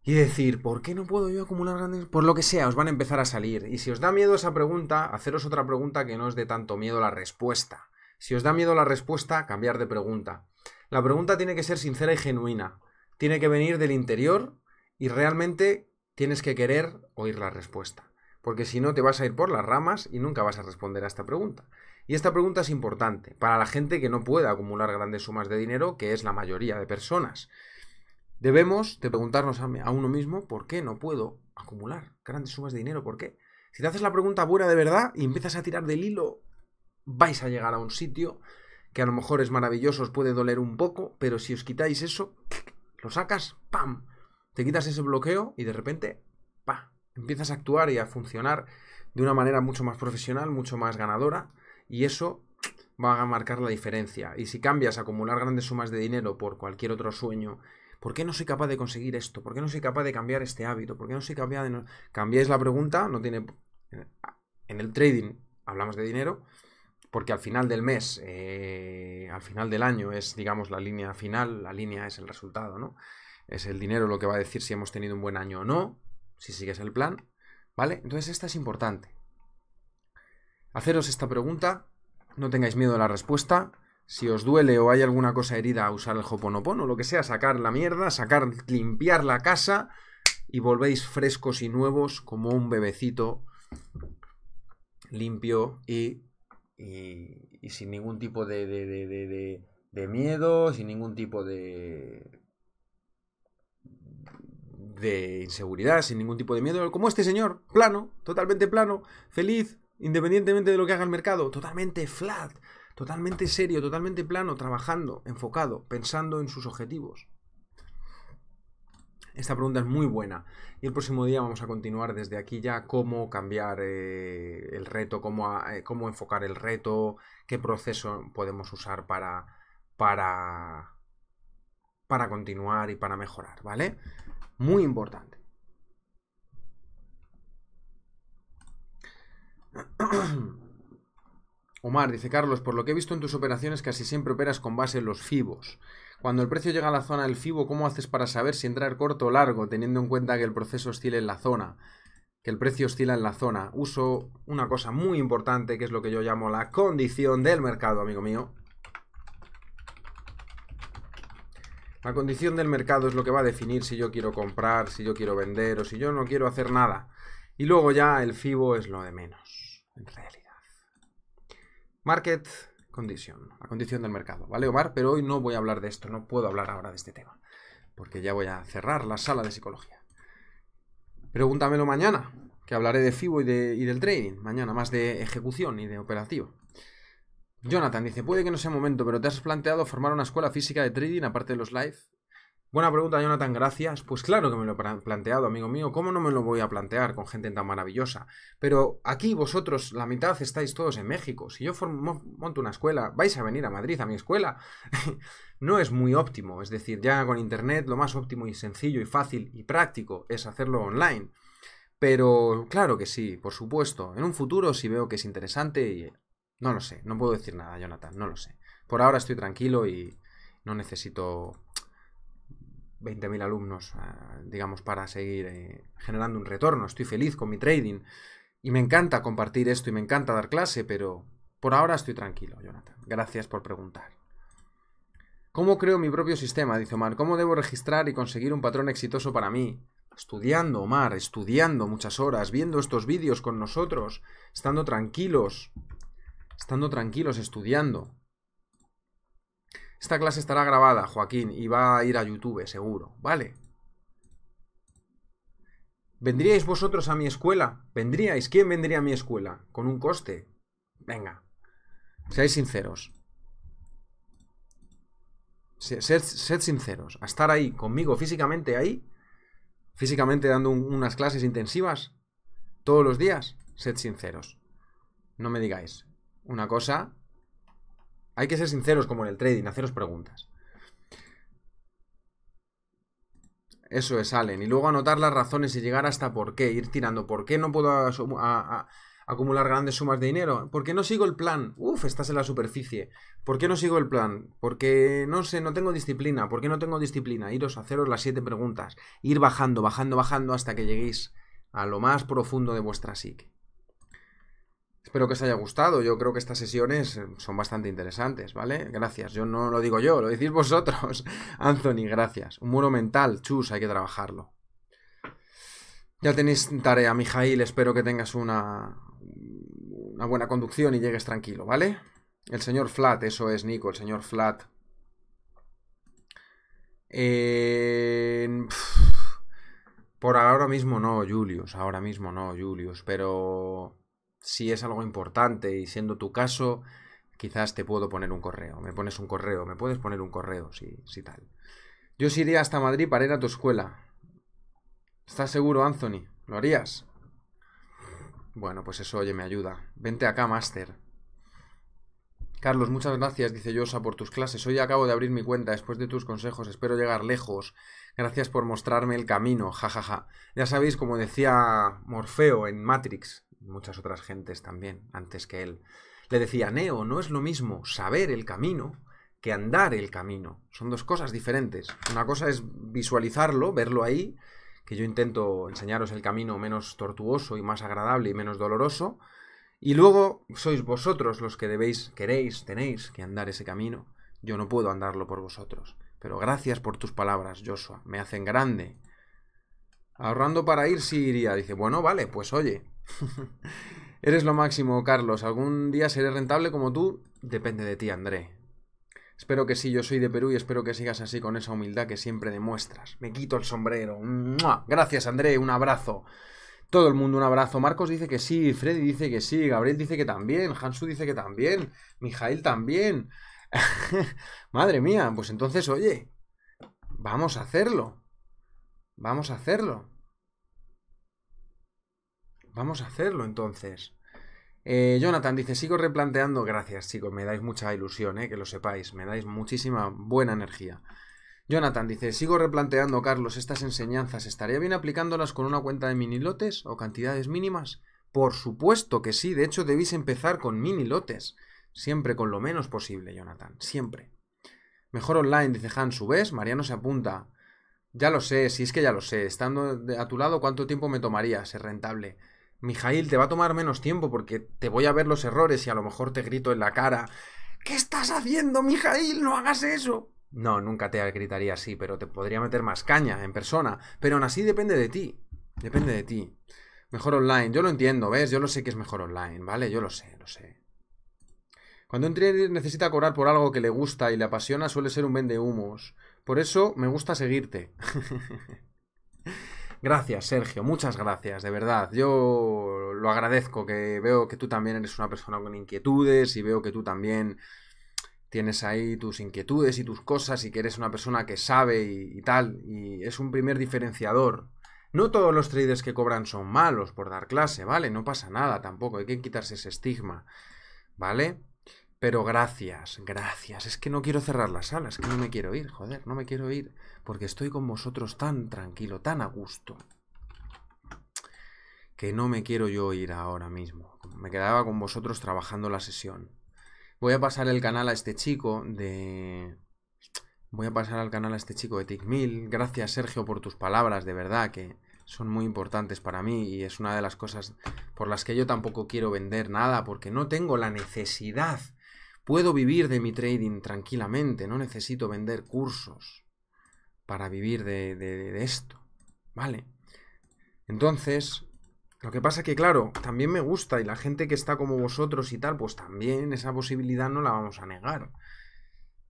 Y decir, ¿por qué no puedo yo acumular grandes? Por lo que sea, os van a empezar a salir. Y si os da miedo esa pregunta, haceros otra pregunta que no os dé tanto miedo la respuesta. Si os da miedo la respuesta, cambiar de pregunta. La pregunta tiene que ser sincera y genuina. Tiene que venir del interior y realmente tienes que querer oír la respuesta. Porque si no, te vas a ir por las ramas y nunca vas a responder a esta pregunta. Y esta pregunta es importante para la gente que no puede acumular grandes sumas de dinero, que es la mayoría de personas. Debemos de preguntarnos a uno mismo por qué no puedo acumular grandes sumas de dinero, ¿por qué? Si te haces la pregunta buena de verdad y empiezas a tirar del hilo, vais a llegar a un sitio que a lo mejor es maravilloso, os puede doler un poco, pero si os quitáis eso, lo sacas, ¡pam! Te quitas ese bloqueo y de repente, ¡pa! Empiezas a actuar y a funcionar de una manera mucho más profesional, mucho más ganadora, y eso va a marcar la diferencia. Y si cambias a acumular grandes sumas de dinero por cualquier otro sueño, ¿por qué no soy capaz de conseguir esto? ¿Por qué no soy capaz de cambiar este hábito? ¿Por qué no soy capaz de... Cambiáis la pregunta, no tiene... En el trading hablamos de dinero, porque al final del mes, eh, al final del año es, digamos, la línea final, la línea es el resultado, ¿no? Es el dinero lo que va a decir si hemos tenido un buen año o no, si sigues el plan, ¿vale? Entonces esta es importante. Haceros esta pregunta, no tengáis miedo de la respuesta. Si os duele o hay alguna cosa herida, usar el hoponopono, lo que sea, sacar la mierda, sacar, limpiar la casa y volvéis frescos y nuevos como un bebecito limpio y y, sin ningún tipo de, de, de, miedo, sin ningún tipo de, de inseguridad, sin ningún tipo de miedo, como este señor, plano, totalmente plano, feliz, independientemente de lo que haga el mercado, totalmente flat, totalmente serio, totalmente plano, trabajando, enfocado, pensando en sus objetivos. Esta pregunta es muy buena y el próximo día vamos a continuar desde aquí ya cómo cambiar eh, el reto, eh, cómo, enfocar el reto, qué proceso podemos usar para, para, para continuar y para mejorar, ¿vale? Muy importante. (clears throat) Omar dice, Carlos, por lo que he visto en tus operaciones casi siempre operas con base en los FIBOS. Cuando el precio llega a la zona del FIBO, ¿cómo haces para saber si entrar corto o largo, teniendo en cuenta que el proceso oscila en la zona? Que el precio oscila en la zona. Uso una cosa muy importante, que es lo que yo llamo la condición del mercado, amigo mío. La condición del mercado es lo que va a definir si yo quiero comprar, si yo quiero vender o si yo no quiero hacer nada. Y luego ya el FIBO es lo de menos, en realidad. Market condición, a condición del mercado, ¿vale, Omar? Pero hoy no voy a hablar de esto, no puedo hablar ahora de este tema, porque ya voy a cerrar la sala de psicología. Pregúntamelo mañana, que hablaré de FIBO y, de, del trading, mañana más de ejecución y de operativo. Jonathan dice, puede que no sea momento, pero ¿te has planteado formar una escuela física de trading aparte de los live? Buena pregunta, Jonathan, gracias. Pues claro que me lo he planteado, amigo mío. ¿Cómo no me lo voy a plantear con gente tan maravillosa? Pero aquí vosotros, la mitad estáis todos en México. Si yo monto una escuela, vais a venir a Madrid, a mi escuela. (laughs) no es muy óptimo. Es decir, ya con Internet lo más óptimo y sencillo y fácil y práctico es hacerlo online. Pero claro que sí, por supuesto. En un futuro, si veo que es interesante, y... no lo sé. No puedo decir nada, Jonathan, no lo sé. Por ahora estoy tranquilo y no necesito 20.000 alumnos, eh, digamos, para seguir eh, generando un retorno. Estoy feliz con mi trading y me encanta compartir esto y me encanta dar clase, pero por ahora estoy tranquilo, Jonathan. Gracias por preguntar. ¿Cómo creo mi propio sistema? Dice Omar. ¿Cómo debo registrar y conseguir un patrón exitoso para mí? Estudiando, Omar, estudiando muchas horas, viendo estos vídeos con nosotros, estando tranquilos, estando tranquilos, estudiando. Esta clase estará grabada, Joaquín, y va a ir a YouTube, seguro, ¿vale? ¿Vendríais vosotros a mi escuela? ¿Vendríais? ¿Quién vendría a mi escuela? Con un coste. Venga, seáis sinceros. Sed, sinceros. A estar ahí conmigo físicamente ahí, físicamente dando unas clases intensivas, todos los días, sed sinceros. No me digáis una cosa hay que ser sinceros como en el trading, haceros preguntas. Eso es, Allen. Y luego anotar las razones y llegar hasta por qué, ir tirando. ¿Por qué no puedo acumular grandes sumas de dinero? ¿Por qué no sigo el plan? Uf, estás en la superficie. ¿Por qué no sigo el plan? Porque no sé, no tengo disciplina. ¿Por qué no tengo disciplina? Iros a haceros las siete preguntas. Ir bajando, bajando, bajando hasta que lleguéis a lo más profundo de vuestra psique. Espero que os haya gustado. Yo creo que estas sesiones eh, son bastante interesantes, ¿vale? Gracias. Yo no lo digo yo, lo decís (laughs) vosotros. Anthony, gracias. Un muro mental, chus, hay que trabajarlo. Ya tenéis tarea, Mijail. Espero que tengas una, una buena conducción y llegues tranquilo, ¿vale? El señor Flat, eso es, Nico, el señor Flat. Por ahora mismo no, Julius. Ahora mismo no, Julius. Pero si es algo importante y siendo tu caso, quizás te puedo poner un correo, me pones un correo, me puedes poner un correo, si, si tal. Yo os iría hasta Madrid para ir a tu escuela. ¿Estás seguro, Anthony? ¿Lo harías? Bueno, pues eso, oye, me ayuda. Vente acá, máster. Carlos, muchas gracias, dice Yosa, por tus clases. Hoy acabo de abrir mi cuenta después de tus consejos. Espero llegar lejos. Gracias por mostrarme el camino, Ja, Ja, ja. Ya sabéis, como decía Morfeo en Matrix, muchas otras gentes también antes que él. Le decía, Neo, no es lo mismo saber el camino que andar el camino. Son dos cosas diferentes. Una cosa es visualizarlo, verlo ahí, que yo intento enseñaros el camino menos tortuoso y más agradable y menos doloroso. Y luego sois vosotros los que debéis, queréis, tenéis que andar ese camino. Yo no puedo andarlo por vosotros. Pero gracias por tus palabras, Joshua. Me hacen grande. Ahorrando para ir sí iría. Dice, bueno, vale, pues oye, (laughs) Eres lo máximo, Carlos. ¿Algún día seré rentable como tú? Depende de ti, André. Espero que sí, yo soy de Perú y espero que sigas así con esa humildad que siempre demuestras. Me quito el sombrero. Gracias, André. Un abrazo. Todo el mundo un abrazo. Marcos dice que sí, Freddy dice que sí, Gabriel dice que también, Hansu dice que también, Mijail también. (laughs) Madre mía, pues entonces, oye, vamos a hacerlo. Vamos a hacerlo. Vamos a hacerlo entonces. Eh, Jonathan dice, sigo replanteando, gracias chicos, me dais mucha ilusión, eh, que lo sepáis, me dais muchísima buena energía. Jonathan dice, sigo replanteando, Carlos, estas enseñanzas, ¿estaría bien aplicándolas con una cuenta de minilotes o cantidades mínimas? Por supuesto que sí, de hecho debéis empezar con minilotes, siempre con lo menos posible, Jonathan, siempre. Mejor online, dice su vez. Mariano se apunta. Ya lo sé, si es que ya lo sé, estando a tu lado, ¿cuánto tiempo me tomaría ser rentable? Mijail, te va a tomar menos tiempo porque te voy a ver los errores y a lo mejor te grito en la cara, ¿qué estás haciendo, Mijail? No hagas eso. No, nunca te gritaría así, pero te podría meter más caña en persona. Pero aún así depende de ti. Depende de ti. Mejor online. Yo lo entiendo, ¿ves? Yo lo sé que es mejor online, ¿vale? Yo lo sé, lo sé. Cuando un trader necesita cobrar por algo que le gusta y le apasiona, suele ser un vende humos. Por eso me gusta seguirte. (laughs) Gracias, Sergio, muchas gracias, de verdad. Yo lo agradezco, que veo que tú también eres una persona con inquietudes y veo que tú también tienes ahí tus inquietudes y tus cosas y que eres una persona que sabe y, tal. Y es un primer diferenciador. No todos los traders que cobran son malos por dar clase, ¿vale? No pasa nada tampoco, hay que quitarse ese estigma, ¿vale? Pero gracias, gracias. Es que no quiero cerrar la sala, es que no me quiero ir, joder, no me quiero ir. Porque estoy con vosotros tan tranquilo, tan a gusto. Que no me quiero yo ir ahora mismo. Me quedaba con vosotros trabajando la sesión. Voy a pasar el canal a este chico de... Voy a pasar al canal a este chico de Tickmill. Gracias, Sergio, por tus palabras, de verdad, que son muy importantes para mí y es una de las cosas por las que yo tampoco quiero vender nada, porque no tengo la necesidad Puedo vivir de mi trading tranquilamente, no necesito vender cursos para vivir de, esto, ¿vale? Entonces, lo que pasa que, claro, también me gusta y la gente que está como vosotros y tal, pues también esa posibilidad no la vamos a negar.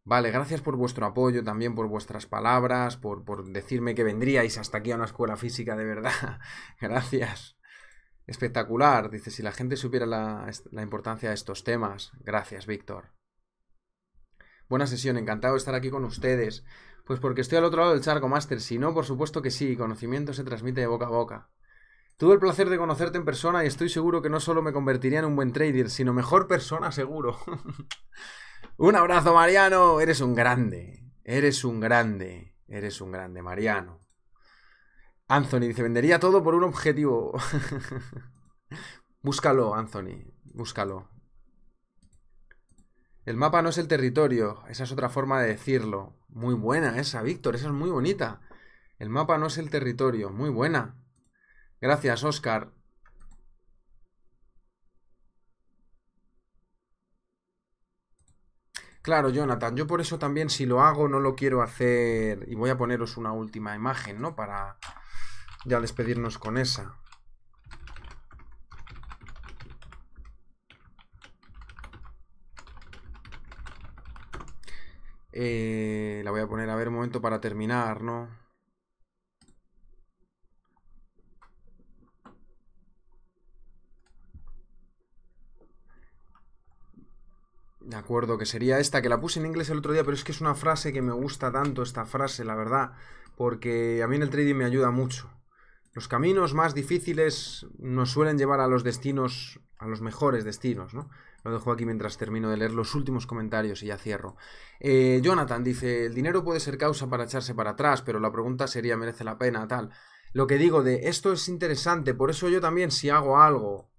Vale, gracias por vuestro apoyo, también por vuestras palabras, por, por decirme que vendríais hasta aquí a una escuela física de verdad. (laughs) gracias. Espectacular, dice, si la gente supiera la, importancia de estos temas. Gracias, Víctor. Buena sesión, encantado de estar aquí con ustedes. Pues porque estoy al otro lado del charco, Master. Si no, por supuesto que sí, conocimiento se transmite de boca a boca. Tuve el placer de conocerte en persona y estoy seguro que no solo me convertiría en un buen trader, sino mejor persona seguro. (laughs) un abrazo, Mariano. Eres un grande. Eres un grande. Eres un grande, Mariano. Anthony dice, vendería todo por un objetivo. (laughs) búscalo, Anthony, búscalo. El mapa no es el territorio, esa es otra forma de decirlo. Muy buena esa, Víctor, esa es muy bonita. El mapa no es el territorio, muy buena. Gracias, Oscar. Claro, Jonathan, yo por eso también si lo hago no lo quiero hacer... Y voy a poneros una última imagen, ¿no? Para, ya despedirnos con esa. Eh, la voy a poner, a ver, un momento para terminar, ¿no? De acuerdo, que sería esta, que la puse en inglés el otro día, pero es que es una frase que me gusta tanto, esta frase, la verdad, porque a mí en el trading me ayuda mucho. Los caminos más difíciles nos suelen llevar a los destinos, a los mejores destinos, ¿no? Lo dejo aquí mientras termino de leer los últimos comentarios y ya cierro. Eh, Jonathan dice, el dinero puede ser causa para echarse para atrás, pero la pregunta sería, ¿merece la pena? Tal. Lo que digo de, esto es interesante, por eso yo también si hago algo,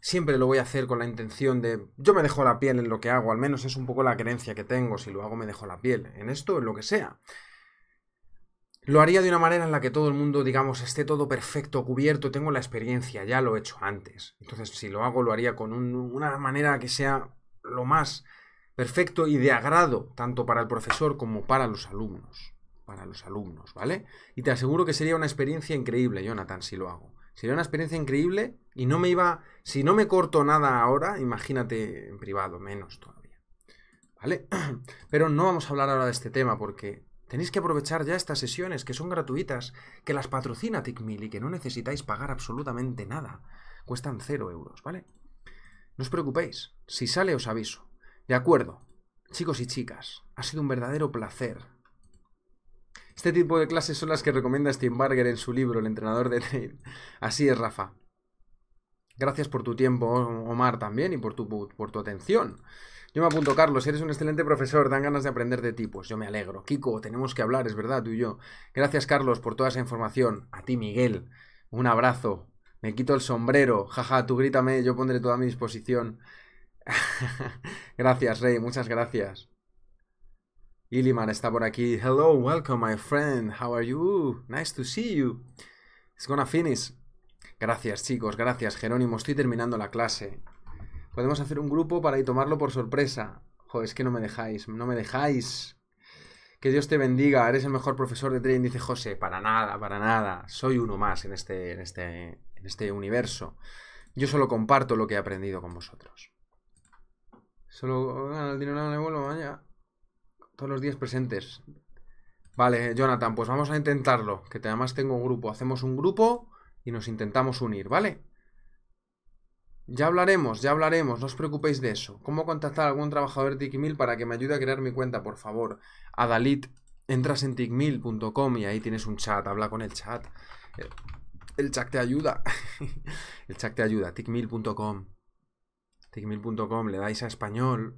siempre lo voy a hacer con la intención de, yo me dejo la piel en lo que hago, al menos es un poco la creencia que tengo, si lo hago me dejo la piel, en esto, en lo que sea. Lo haría de una manera en la que todo el mundo, digamos, esté todo perfecto, cubierto, tengo la experiencia, ya lo he hecho antes. Entonces, si lo hago, lo haría con una manera que sea lo más perfecto y de agrado, tanto para el profesor como para los alumnos. Para los alumnos, ¿vale? Y te aseguro que sería una experiencia increíble, Jonathan, si lo hago. Sería una experiencia increíble y no me iba... Si no me corto nada ahora, imagínate en privado, menos todavía. ¿Vale? (clears throat) Pero no vamos a hablar ahora de este tema porque Tenéis que aprovechar ya estas sesiones que son gratuitas, que las patrocina TickMill y que no necesitáis pagar absolutamente nada. Cuestan cero euros, ¿vale? No os preocupéis, si sale os aviso. De acuerdo, chicos y chicas, ha sido un verdadero placer. Este tipo de clases son las que recomienda Barger en su libro El entrenador de trade. Así es, Rafa. Gracias por tu tiempo, Omar, también, y por tu, por tu atención. Yo me apunto, Carlos, eres un excelente profesor, dan ganas de aprender de ti. Pues yo me alegro. Kiko, tenemos que hablar, es verdad, tú y yo. Gracias, Carlos, por toda esa información. A ti, Miguel, un abrazo. Me quito el sombrero. Jaja, tú grítame, yo pondré toda mi disposición. (laughs) gracias, Rey, muchas gracias. Ilimar está por aquí. Hello, welcome, my friend. How are you? Nice to see you. It's gonna finish. Gracias, chicos, gracias, Jerónimo. Estoy terminando la clase. Podemos hacer un grupo para tomarlo por sorpresa. Joder, es que no me dejáis, no me dejáis. Que Dios te bendiga, eres el mejor profesor de trading, dice José. Para nada, para nada. Soy uno más en este, en este, en este universo. Yo solo comparto lo que he aprendido con vosotros. Solo ganar ah, el dinero vuelo mañana. Todos los días presentes. Vale, Jonathan, pues vamos a intentarlo. Que además tengo un grupo. Hacemos un grupo y nos intentamos unir, ¿vale? Ya hablaremos, ya hablaremos, no os preocupéis de eso. ¿Cómo contactar a algún trabajador de Tikmil para que me ayude a crear mi cuenta, por favor? Adalit, entras en tikmil.com y ahí tienes un chat, habla con el chat. Eh, el chat te ayuda. (laughs) el chat te ayuda, tikmil.com. Tikmil.com, le dais a español.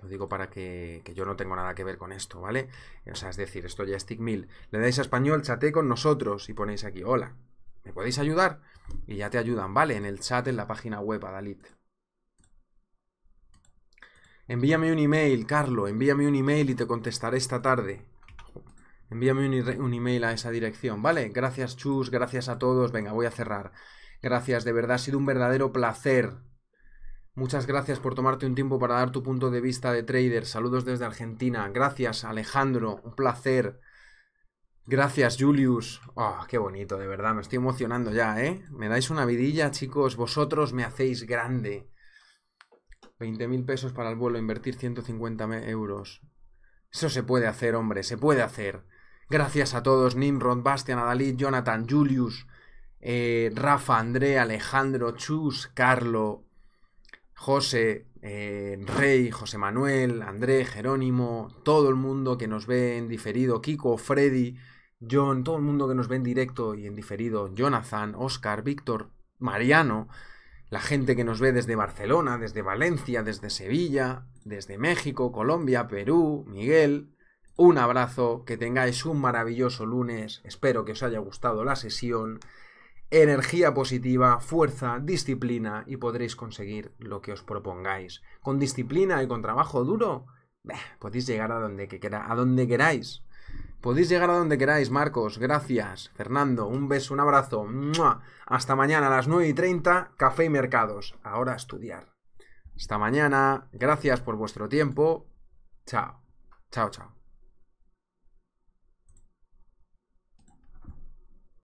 Lo digo para que, yo no tengo nada que ver con esto, ¿vale? O sea, es decir, esto ya es tikmil. Le dais a español, chateé con nosotros y ponéis aquí, hola, ¿me podéis ayudar? Y ya te ayudan, ¿vale? En el chat, en la página web, Adalit. Envíame un email, Carlo, envíame un email y te contestaré esta tarde. Envíame un, un email a esa dirección, ¿vale? Gracias, Chus, gracias a todos. Venga, voy a cerrar. Gracias, de verdad ha sido un verdadero placer. Muchas gracias por tomarte un tiempo para dar tu punto de vista de trader. Saludos desde Argentina. Gracias, Alejandro. Un placer. Gracias, Julius. ¡Ah! qué bonito, de verdad. Me estoy emocionando ya, ¿eh? Me dais una vidilla, chicos. Vosotros me hacéis grande. 20.000 pesos para el vuelo, invertir 150 euros. Eso se puede hacer, hombre, se puede hacer. Gracias a todos, Nimrod, Bastian, Adalid, Jonathan, Julius, eh, Rafa, André, Alejandro, Chus, Carlo, José, eh, Rey, José Manuel, André, Jerónimo, todo el mundo que nos ve en diferido, Kiko, Freddy, John, todo el mundo que nos ve en directo y en diferido, Jonathan, Oscar, Víctor, Mariano, la gente que nos ve desde Barcelona, desde Valencia, desde Sevilla, desde México, Colombia, Perú, Miguel, un abrazo, que tengáis un maravilloso lunes, espero que os haya gustado la sesión, energía positiva, fuerza, disciplina y podréis conseguir lo que os propongáis. Con disciplina y con trabajo duro, podéis llegar a donde queráis. Podéis llegar a donde queráis, Marcos. Gracias. Fernando, un beso, un abrazo. Hasta mañana a las 9 y 30, Café y Mercados. Ahora estudiar. Hasta mañana. Gracias por vuestro tiempo. Chao. Chao, chao.